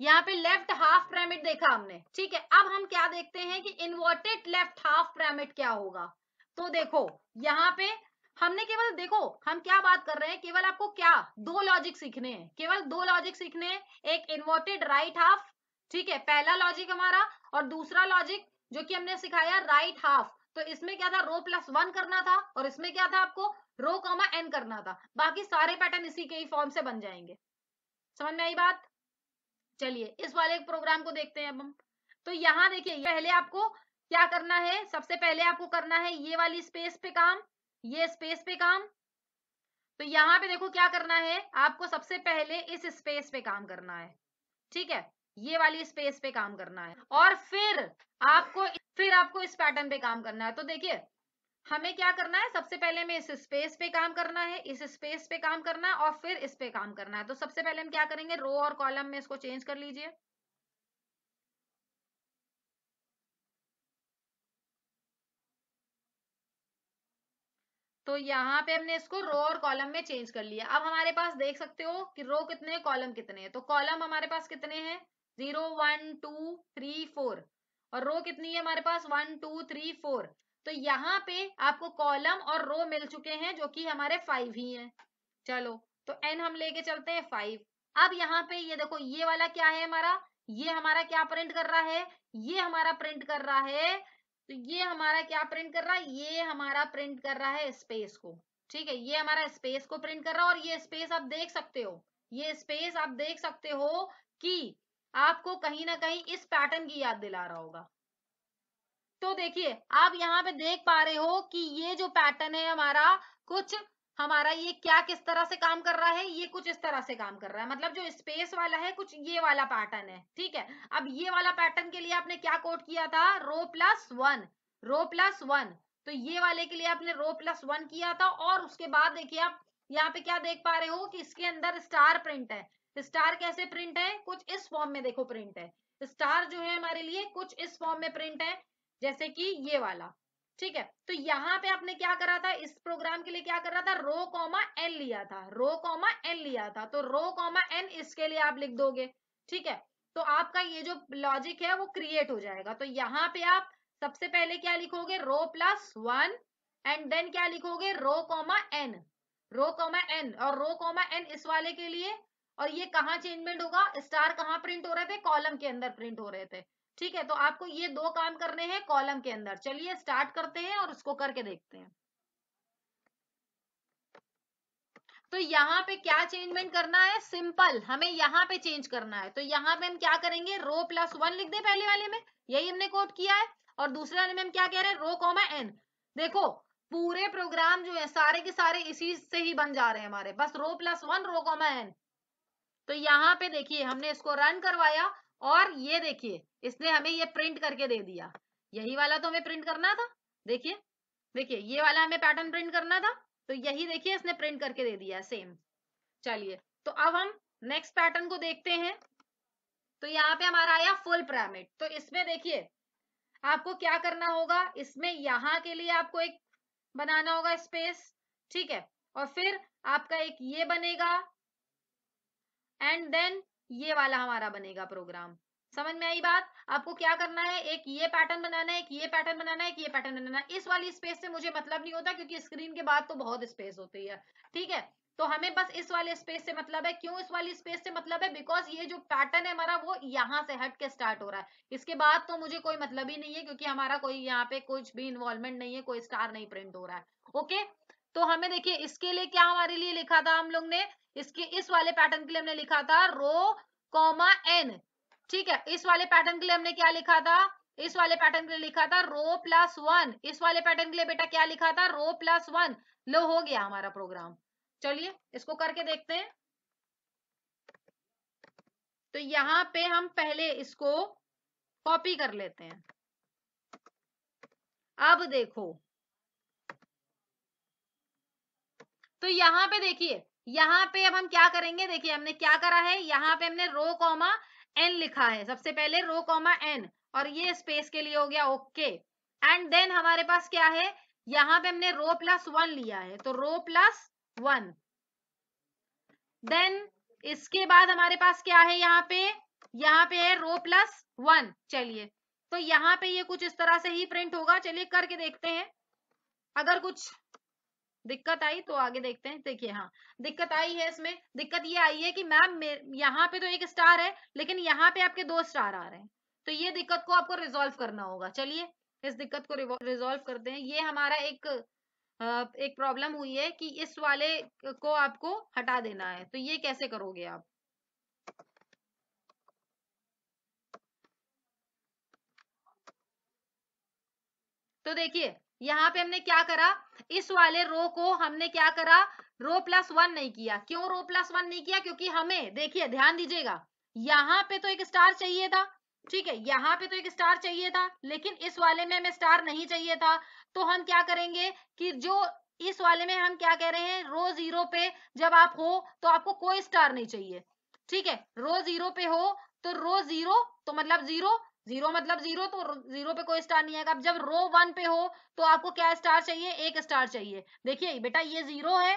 यहाँ पे लेफ्ट हाफ पिरामिड देखा हमने ठीक है अब हम क्या देखते हैं कि इन्वर्टेड लेफ्ट हाफ पिरामिड क्या होगा तो देखो यहाँ पे हमने केवल देखो हम क्या बात कर रहे हैं केवल आपको क्या दो लॉजिक सीखने हैं केवल दो लॉजिक सीखने हैं एक इन्वर्टेड राइट हाफ ठीक है पहला लॉजिक हमारा और दूसरा लॉजिक जो कि हमने सिखाया राइट हाफ तो इसमें क्या था रो प्लस वन करना था और इसमें क्या था आपको रो कॉमा एन करना था बाकी सारे पैटर्न इसी के ही फॉर्म से बन जाएंगे समझ में आई बात चलिए इस वाले प्रोग्राम को देखते हैं अब हम तो यहाँ देखिए पहले आपको क्या करना है सबसे पहले आपको करना है ये वाली स्पेस पे काम ये स्पेस पे काम तो यहाँ पे देखो क्या करना है आपको सबसे पहले इस स्पेस पे काम करना है ठीक है ये वाली स्पेस पे काम करना है और फिर आपको फिर आपको इस पैटर्न पे काम करना है तो देखिए हमें क्या करना है सबसे पहले हमें इस स्पेस पे काम करना है इस स्पेस पे काम करना है और फिर इस पे काम करना है तो सबसे पहले हम क्या करेंगे रो और कॉलम में इसको चेंज कर लीजिए तो यहाँ पे हमने इसको रो और कॉलम में चेंज कर लिया अब हमारे पास देख सकते हो कि रो कितने कॉलम कितने हैं तो कॉलम हमारे पास कितने हैं zero one two three four और रो कितनी है हमारे पास वन टू थ्री फोर तो यहाँ पे आपको कॉलम और रो मिल चुके हैं जो कि हमारे फाइव ही हैं चलो तो एन हम लेके चलते हैं फाइव अब यहाँ पे ये देखो ये वाला क्या है हमारा ये हमारा क्या प्रिंट कर रहा है ये हमारा प्रिंट कर रहा है तो ये हमारा क्या प्रिंट कर रहा है ये हमारा प्रिंट कर रहा है स्पेस को ठीक है ये हमारा स्पेस को प्रिंट कर रहा है और ये स्पेस आप देख सकते हो ये स्पेस आप देख सकते हो कि आपको कहीं ना कहीं इस पैटर्न की याद दिला रहा होगा तो देखिए आप यहाँ पे देख पा रहे हो कि ये जो पैटर्न है हमारा कुछ हमारा ये क्या किस तरह से काम कर रहा है ये कुछ इस तरह से काम कर रहा है मतलब जो स्पेस वाला है कुछ ये वाला पैटर्न है ठीक है अब ये वाला पैटर्न के लिए आपने क्या कोट किया था row plus one row plus one तो ये वाले के लिए आपने रो प्लस वन किया था और उसके बाद देखिए आप यहाँ पे क्या देख पा रहे हो कि इसके अंदर स्टार प्रिंट है स्टार कैसे प्रिंट है कुछ इस फॉर्म में देखो प्रिंट है स्टार जो है हमारे लिए कुछ इस फॉर्म में प्रिंट है जैसे कि ये वाला ठीक है तो यहाँ पे आपने क्या करा था इस प्रोग्राम के लिए क्या करा था रो कॉमा एन लिया था रो कॉमा एन लिया था तो रो कॉमा एन इसके लिए आप लिख दोगे ठीक है तो आपका ये जो लॉजिक है वो क्रिएट हो जाएगा तो यहाँ पे आप सबसे पहले क्या लिखोगे row plus one and then क्या लिखोगे row comma n row comma n और रो कॉमा एन इस वाले के लिए और ये कहाँ चेंजमेंट होगा स्टार कहाँ प्रिंट हो रहे थे कॉलम के अंदर प्रिंट हो रहे थे ठीक है तो आपको ये दो काम करने हैं कॉलम के अंदर चलिए स्टार्ट करते हैं और उसको करके देखते हैं तो यहाँ पे क्या चेंजमेंट करना है सिंपल हमें यहाँ पे चेंज करना है तो यहाँ पे हम क्या करेंगे रो प्लस वन लिख दे पहले वाले में यही हमने कोट किया है और दूसरे वाले में हम क्या कह रहे हैं रो कॉमा एन देखो पूरे प्रोग्राम जो है सारे के सारे इसी से ही बन जा रहे हैं हमारे बस row plus one row comma n तो यहाँ पे देखिए हमने इसको रन करवाया और ये देखिए इसने हमें ये प्रिंट करके दे दिया यही वाला तो हमें प्रिंट करना था देखिए देखिए ये वाला हमें पैटर्न प्रिंट करना था तो यही देखिए इसने प्रिंट करके दे दिया सेम चलिए तो अब हम नेक्स्ट पैटर्न को देखते हैं तो यहाँ पे हमारा आया फुल पैरामिड तो इसमें देखिए आपको क्या करना होगा इसमें यहाँ के लिए आपको एक बनाना होगा स्पेस ठीक है और फिर आपका एक ये बनेगा एंड देन ये वाला हमारा बनेगा प्रोग्राम समझ में आई बात आपको क्या करना है एक ये पैटर्न बनाना है एक ये पैटर्न बनाना है एक ये पैटर्न बनाना है इस वाली स्पेस से मुझे मतलब नहीं होता क्योंकि स्क्रीन के बाद तो बहुत स्पेस होती है ठीक है तो हमें बस इस वाले स्पेस से मतलब है क्यों इस वाली स्पेस से मतलब है बिकॉज ये जो पैटर्न है हमारा वो यहाँ से हट के स्टार्ट हो रहा है इसके बाद तो मुझे कोई मतलब ही नहीं है क्योंकि हमारा कोई यहाँ पे कुछ भी इन्वॉल्वमेंट नहीं है कोई स्टार नहीं प्रिंट हो रहा है ओके okay? तो हमें देखिए इसके लिए क्या हमारे लिए लिखा था हम लोग ने इसके इस वाले पैटर्न के लिए हमने लिखा था रो कॉमा एन ठीक है इस वाले पैटर्न के लिए हमने क्या लिखा था इस वाले पैटर्न के लिए लिखा था रो प्लस वन इस वाले पैटर्न के लिए बेटा क्या लिखा था रो प्लस वन लो हो गया हमारा प्रोग्राम चलिए इसको करके देखते हैं तो यहां पे हम पहले इसको कॉपी कर लेते हैं अब देखो तो यहाँ पे देखिए यहाँ पे अब हम क्या करेंगे देखिए हमने क्या करा है यहाँ पे हमने रो कॉमा एन लिखा है सबसे पहले रो कॉमा एन और ये स्पेस के लिए हो गया ओके एंड देन हमारे पास क्या है यहाँ पे हमने रो प्लस वन लिया है तो रो प्लस वन देन इसके बाद हमारे पास क्या है यहाँ पे यहाँ पे है रो प्लस वन चलिए तो यहाँ पे ये कुछ इस तरह से ही प्रिंट होगा चलिए करके देखते हैं अगर कुछ दिक्कत आई तो आगे देखते हैं देखिए हाँ दिक्कत आई है इसमें दिक्कत ये आई है कि मैम यहाँ पे तो एक स्टार है लेकिन यहाँ पे आपके दो स्टार आ रहे हैं तो ये दिक्कत को आपको रिजोल्व करना होगा चलिए इस दिक्कत को रिजोल्व करते हैं ये हमारा एक एक प्रॉब्लम हुई है कि इस वाले को आपको हटा देना है तो ये कैसे करोगे आप तो देखिए यहाँ पे हमने क्या करा इस वाले रो को हमने क्या करा रो प्लस वन नहीं किया क्यों रो प्लस वन नहीं किया क्योंकि हमें देखिए ध्यान दीजिएगा यहाँ पे तो एक स्टार चाहिए था ठीक है यहाँ पे तो एक स्टार चाहिए था लेकिन इस वाले में हमें स्टार नहीं चाहिए था तो हम क्या करेंगे कि जो इस वाले में हम क्या कह रहे हैं रो जीरो पे जब आप हो तो आपको कोई स्टार नहीं चाहिए ठीक है रो जीरो पे हो तो रो जीरो तो मतलब जीरो जीरो मतलब जीरो तो जीरो पे कोई स्टार नहीं आएगा अब जब रो वन पे हो तो आपको क्या स्टार चाहिए एक स्टार चाहिए देखिए बेटा ये जीरो है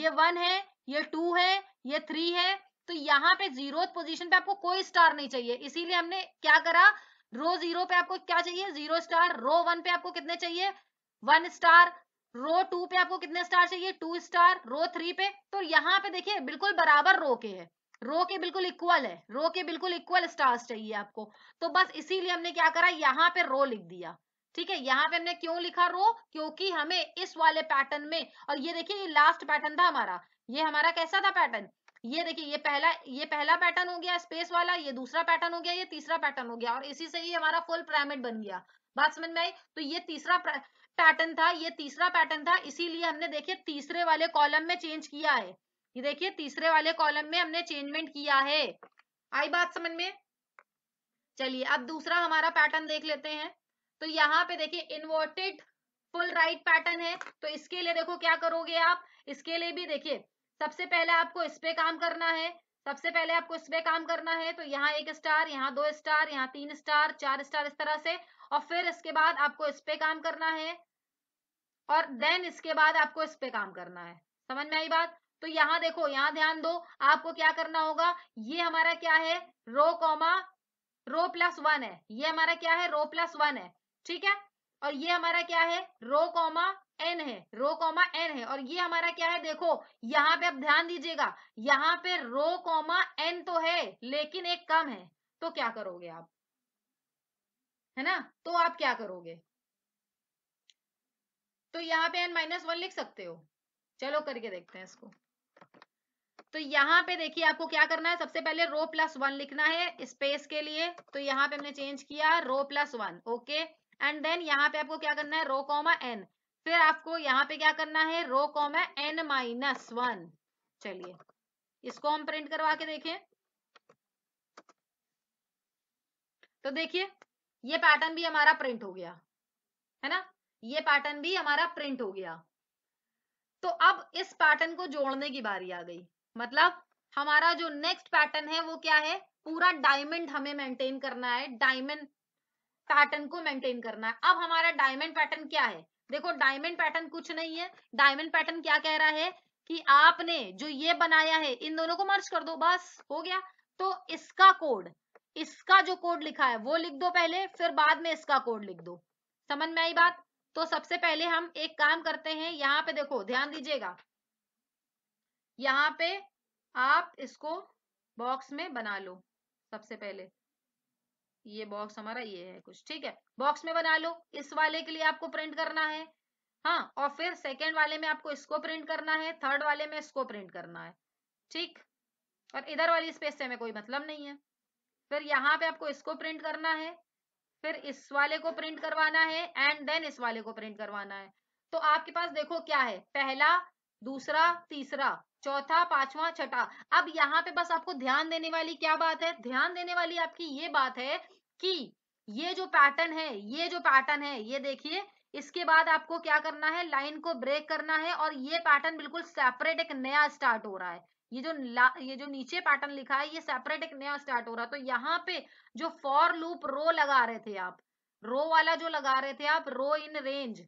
ये वन है ये टू है ये थ्री है तो यहाँ पे जीरो पोजीशन पे आपको कोई स्टार नहीं चाहिए इसीलिए हमने क्या करा रो जीरो पे आपको क्या चाहिए जीरो स्टार रो वन पे आपको कितने चाहिए वन स्टार रो टू पे आपको कितने स्टार चाहिए टू स्टार रो थ्री पे तो यहाँ पे देखिए बिल्कुल बराबर रो के है रो के बिल्कुल इक्वल है रो के बिल्कुल इक्वल स्टार्स चाहिए आपको तो बस इसीलिए हमने क्या करा यहाँ पे रो लिख दिया ठीक है यहाँ पे हमने क्यों लिखा रो क्योंकि हमें इस वाले पैटर्न में और ये देखिए ये लास्ट पैटर्न था हमारा ये हमारा कैसा था पैटर्न ये देखिए ये पहला ये पहला पैटर्न हो गया स्पेस वाला ये दूसरा पैटर्न हो गया ये तीसरा पैटर्न हो गया और इसी से ही हमारा फुल पिरामिड बन गया बात समझ में आई तो ये तीसरा पैटर्न था ये तीसरा पैटर्न था इसीलिए हमने देखिए तीसरे वाले कॉलम में चेंज किया है ये देखिए तीसरे वाले कॉलम में हमने चेंजमेंट किया है आई बात समझ में चलिए अब दूसरा हमारा पैटर्न देख लेते हैं तो यहाँ पे देखिए इन्वर्टेड फुल राइट पैटर्न है तो इसके लिए देखो क्या करोगे आप इसके लिए भी देखिए सबसे पहले आपको इस पे काम करना है सबसे पहले आपको इस पे काम करना है तो यहाँ एक स्टार यहाँ दो स्टार यहाँ तीन स्टार चार स्टार इस तरह से और फिर इसके बाद आपको इस पे काम करना है और देन इसके बाद आपको इस पे काम करना है समझ में आई बात तो यहाँ देखो यहाँ ध्यान दो आपको क्या करना होगा ये हमारा क्या है row comma row plus one है ये हमारा क्या है रो प्लस वन है ठीक है और ये हमारा क्या है रो कॉमा एन है रो कॉमा एन है और ये हमारा क्या है देखो यहाँ पे आप ध्यान दीजिएगा यहाँ पे रो कॉमा एन तो है लेकिन एक कम है तो क्या करोगे आप है ना तो आप क्या करोगे तो यहाँ पे एन माइनस वन लिख सकते हो चलो करके देखते हैं इसको तो यहाँ पे देखिए आपको क्या करना है सबसे पहले रो प्लस वन लिखना है स्पेस के लिए तो यहाँ पे हमने चेंज किया row plus one okay and then यहाँ पे आपको क्या करना है रो कॉमा एन फिर आपको यहाँ पे क्या करना है row comma n minus one चलिए इसको हम प्रिंट करवा के देखें तो देखिए ये पैटर्न भी हमारा प्रिंट हो गया है ना ये पैटर्न भी हमारा प्रिंट हो गया तो अब इस पैटर्न को जोड़ने की बारी आ गई मतलब हमारा जो नेक्स्ट पैटर्न है वो क्या है पूरा डायमंड हमें मेंटेन करना है डायमंड पैटर्न को मेंटेन करना है अब हमारा डायमंड पैटर्न क्या है देखो डायमंड पैटर्न कुछ नहीं है डायमंड पैटर्न क्या कह रहा है कि आपने जो ये बनाया है इन दोनों को मर्ज कर दो बस हो गया तो इसका कोड इसका जो कोड लिखा है वो लिख दो पहले फिर बाद में इसका कोड लिख दो समझ में आई बात तो सबसे पहले हम एक काम करते हैं यहाँ पे देखो ध्यान दीजिएगा यहाँ पे आप इसको बॉक्स में बना लो सबसे पहले ये बॉक्स हमारा ये है कुछ ठीक है बॉक्स में बना लो इस वाले के लिए आपको प्रिंट करना है हाँ और फिर सेकेंड वाले में आपको इसको प्रिंट करना है थर्ड वाले में इसको प्रिंट करना है ठीक और इधर वाली स्पेस से हमें कोई मतलब नहीं है फिर यहाँ पे आपको इसको प्रिंट करना है फिर इस वाले को प्रिंट करवाना है एंड देन इस वाले को प्रिंट करवाना है तो आपके पास देखो क्या है पहला दूसरा तीसरा चौथा पांचवा छठा अब यहाँ पे बस आपको ध्यान देने वाली क्या बात है ध्यान देने वाली आपकी ये बात है कि ये जो पैटर्न है ये जो पैटर्न है ये देखिए इसके बाद आपको क्या करना है लाइन को ब्रेक करना है और ये पैटर्न बिल्कुल सेपरेट एक नया स्टार्ट हो रहा है ये जो ये जो नीचे पैटर्न लिखा है ये सेपरेट एक नया स्टार्ट हो रहा है तो यहाँ पे जो फॉर लूप रो लगा रहे थे आप रो वाला जो लगा रहे थे आप रो इन रेंज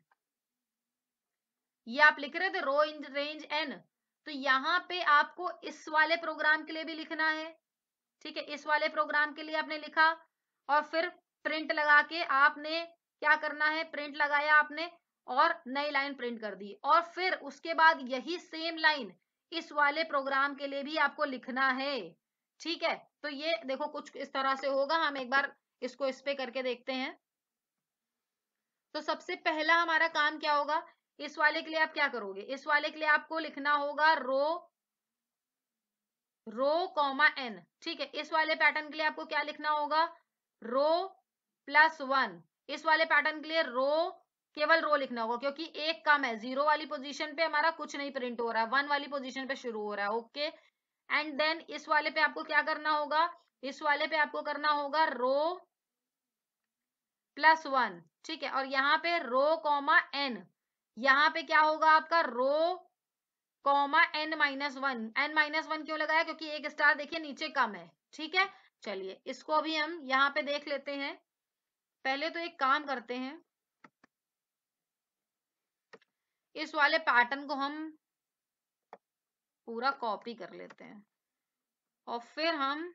ये आप लिख रहे थे रो इन रेंज एन तो यहां पे आपको इस वाले प्रोग्राम के लिए भी लिखना है ठीक है इस वाले प्रोग्राम के लिए आपने लिखा और फिर प्रिंट लगा के आपने क्या करना है प्रिंट लगाया आपने और नई लाइन प्रिंट कर दी और फिर उसके बाद यही सेम लाइन इस वाले प्रोग्राम के लिए भी आपको लिखना है ठीक है तो ये देखो कुछ इस तरह से होगा हम एक बार इसको इस पे करके देखते हैं तो सबसे पहला हमारा काम क्या होगा इस वाले के लिए आप क्या करोगे इस वाले के लिए आपको लिखना होगा रो रो कॉमा एन ठीक है इस वाले पैटर्न के लिए आपको क्या लिखना होगा रो प्लस वन इस वाले पैटर्न के लिए रो केवल रो लिखना होगा क्योंकि एक कम है जीरो वाली पोजीशन पे हमारा कुछ नहीं प्रिंट हो रहा है वन वाली पोजीशन पे शुरू हो रहा है ओके एंड देन इस वाले पे आपको क्या करना होगा इस वाले पे आपको करना होगा रो प्लस वन ठीक है और यहाँ पे रो कॉमा एन यहां पे क्या होगा आपका row comma n minus one n minus one क्यों लगाया क्योंकि एक स्टार देखिए नीचे कम है ठीक है चलिए इसको भी हम यहाँ पे देख लेते हैं पहले तो एक काम करते हैं इस वाले पैटर्न को हम पूरा कॉपी कर लेते हैं और फिर हम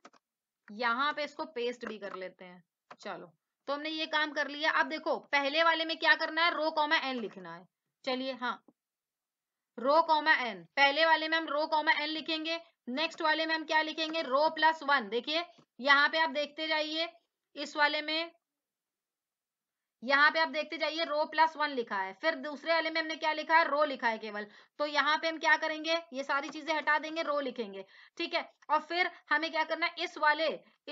यहाँ पे इसको पेस्ट भी कर लेते हैं चलो तो हमने ये काम कर लिया अब देखो पहले वाले में क्या करना है रो कॉमा एन लिखना है चलिए हाँ रो कॉमा एन पहले वाले में हम रो कॉमा एन लिखेंगे नेक्स्ट वाले में हम क्या लिखेंगे रो प्लस वन देखिए यहाँ पे आप देखते जाइए इस वाले में यहाँ पे आप देखते जाइए रो प्लस वन लिखा है फिर दूसरे वाले में हमने क्या लिखा है रो लिखा है केवल तो यहाँ पे हम क्या करेंगे ये सारी चीजें हटा देंगे रो लिखेंगे ठीक है और फिर हमें क्या करना है इस वाले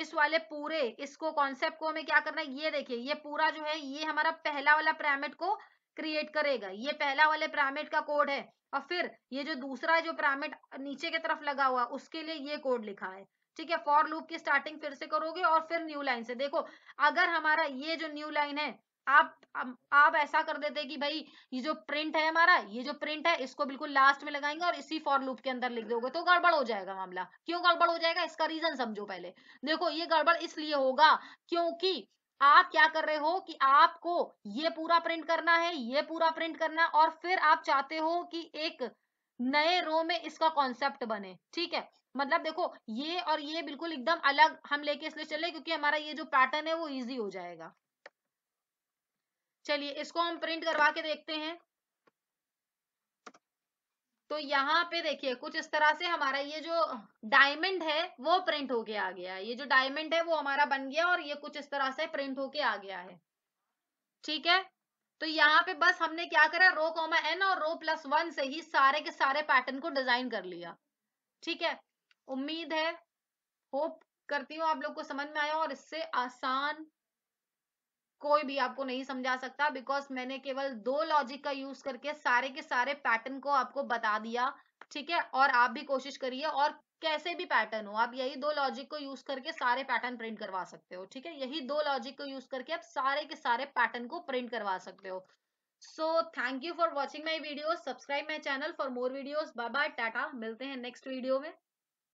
इस वाले पूरे इसको कॉन्सेप्ट को हमें क्या करना है ये देखिए ये पूरा जो है ये हमारा पहला वाला प्रायमेट को क्रिएट करेगा ये पहला वाले पिरामिड का कोड है और फिर ये जो दूसरा जो पिरामिड नीचे की तरफ लगा हुआ उसके लिए ये कोड लिखा है ठीक है फॉर लूप की स्टार्टिंग फिर से करोगे और फिर न्यू लाइन से देखो अगर हमारा ये जो न्यू लाइन है आप आप ऐसा कर देते कि भाई ये जो प्रिंट है हमारा ये जो प्रिंट है इसको बिल्कुल लास्ट में लगाएंगे और इसी फॉर लूप के अंदर लिख दोगे तो गड़बड़ हो जाएगा मामला क्यों गड़बड़ हो जाएगा इसका रीजन समझो पहले देखो ये गड़बड़ इसलिए होगा क्योंकि आप क्या कर रहे हो कि आपको ये पूरा प्रिंट करना है ये पूरा प्रिंट करना है और फिर आप चाहते हो कि एक नए रो में इसका कॉन्सेप्ट बने ठीक है मतलब देखो ये और ये बिल्कुल एकदम अलग हम लेके इसलिए चले क्योंकि हमारा ये जो पैटर्न है वो इजी हो जाएगा चलिए इसको हम प्रिंट करवा के देखते हैं तो यहाँ पे देखिए कुछ इस तरह से हमारा ये जो डायमंड है वो प्रिंट होके आ गया है ये जो डायमंड है वो हमारा बन गया और ये कुछ इस तरह से प्रिंट होके आ गया है ठीक है तो यहाँ पे बस हमने क्या करा रो कॉमा एन और रो प्लस वन से ही सारे के सारे पैटर्न को डिजाइन कर लिया ठीक है उम्मीद है होप करती हूँ आप लोग को समझ में आया और इससे आसान कोई भी आपको नहीं समझा सकता बिकॉज मैंने केवल दो लॉजिक का यूज करके सारे के सारे पैटर्न को आपको बता दिया ठीक है और आप भी कोशिश करिए और कैसे भी पैटर्न हो आप यही दो लॉजिक को यूज करके सारे पैटर्न प्रिंट करवा सकते हो ठीक है यही दो लॉजिक को यूज करके आप सारे के सारे पैटर्न को प्रिंट करवा सकते हो so thank you for watching my video subscribe my channel for more videos bye bye टाटा मिलते हैं नेक्स्ट वीडियो में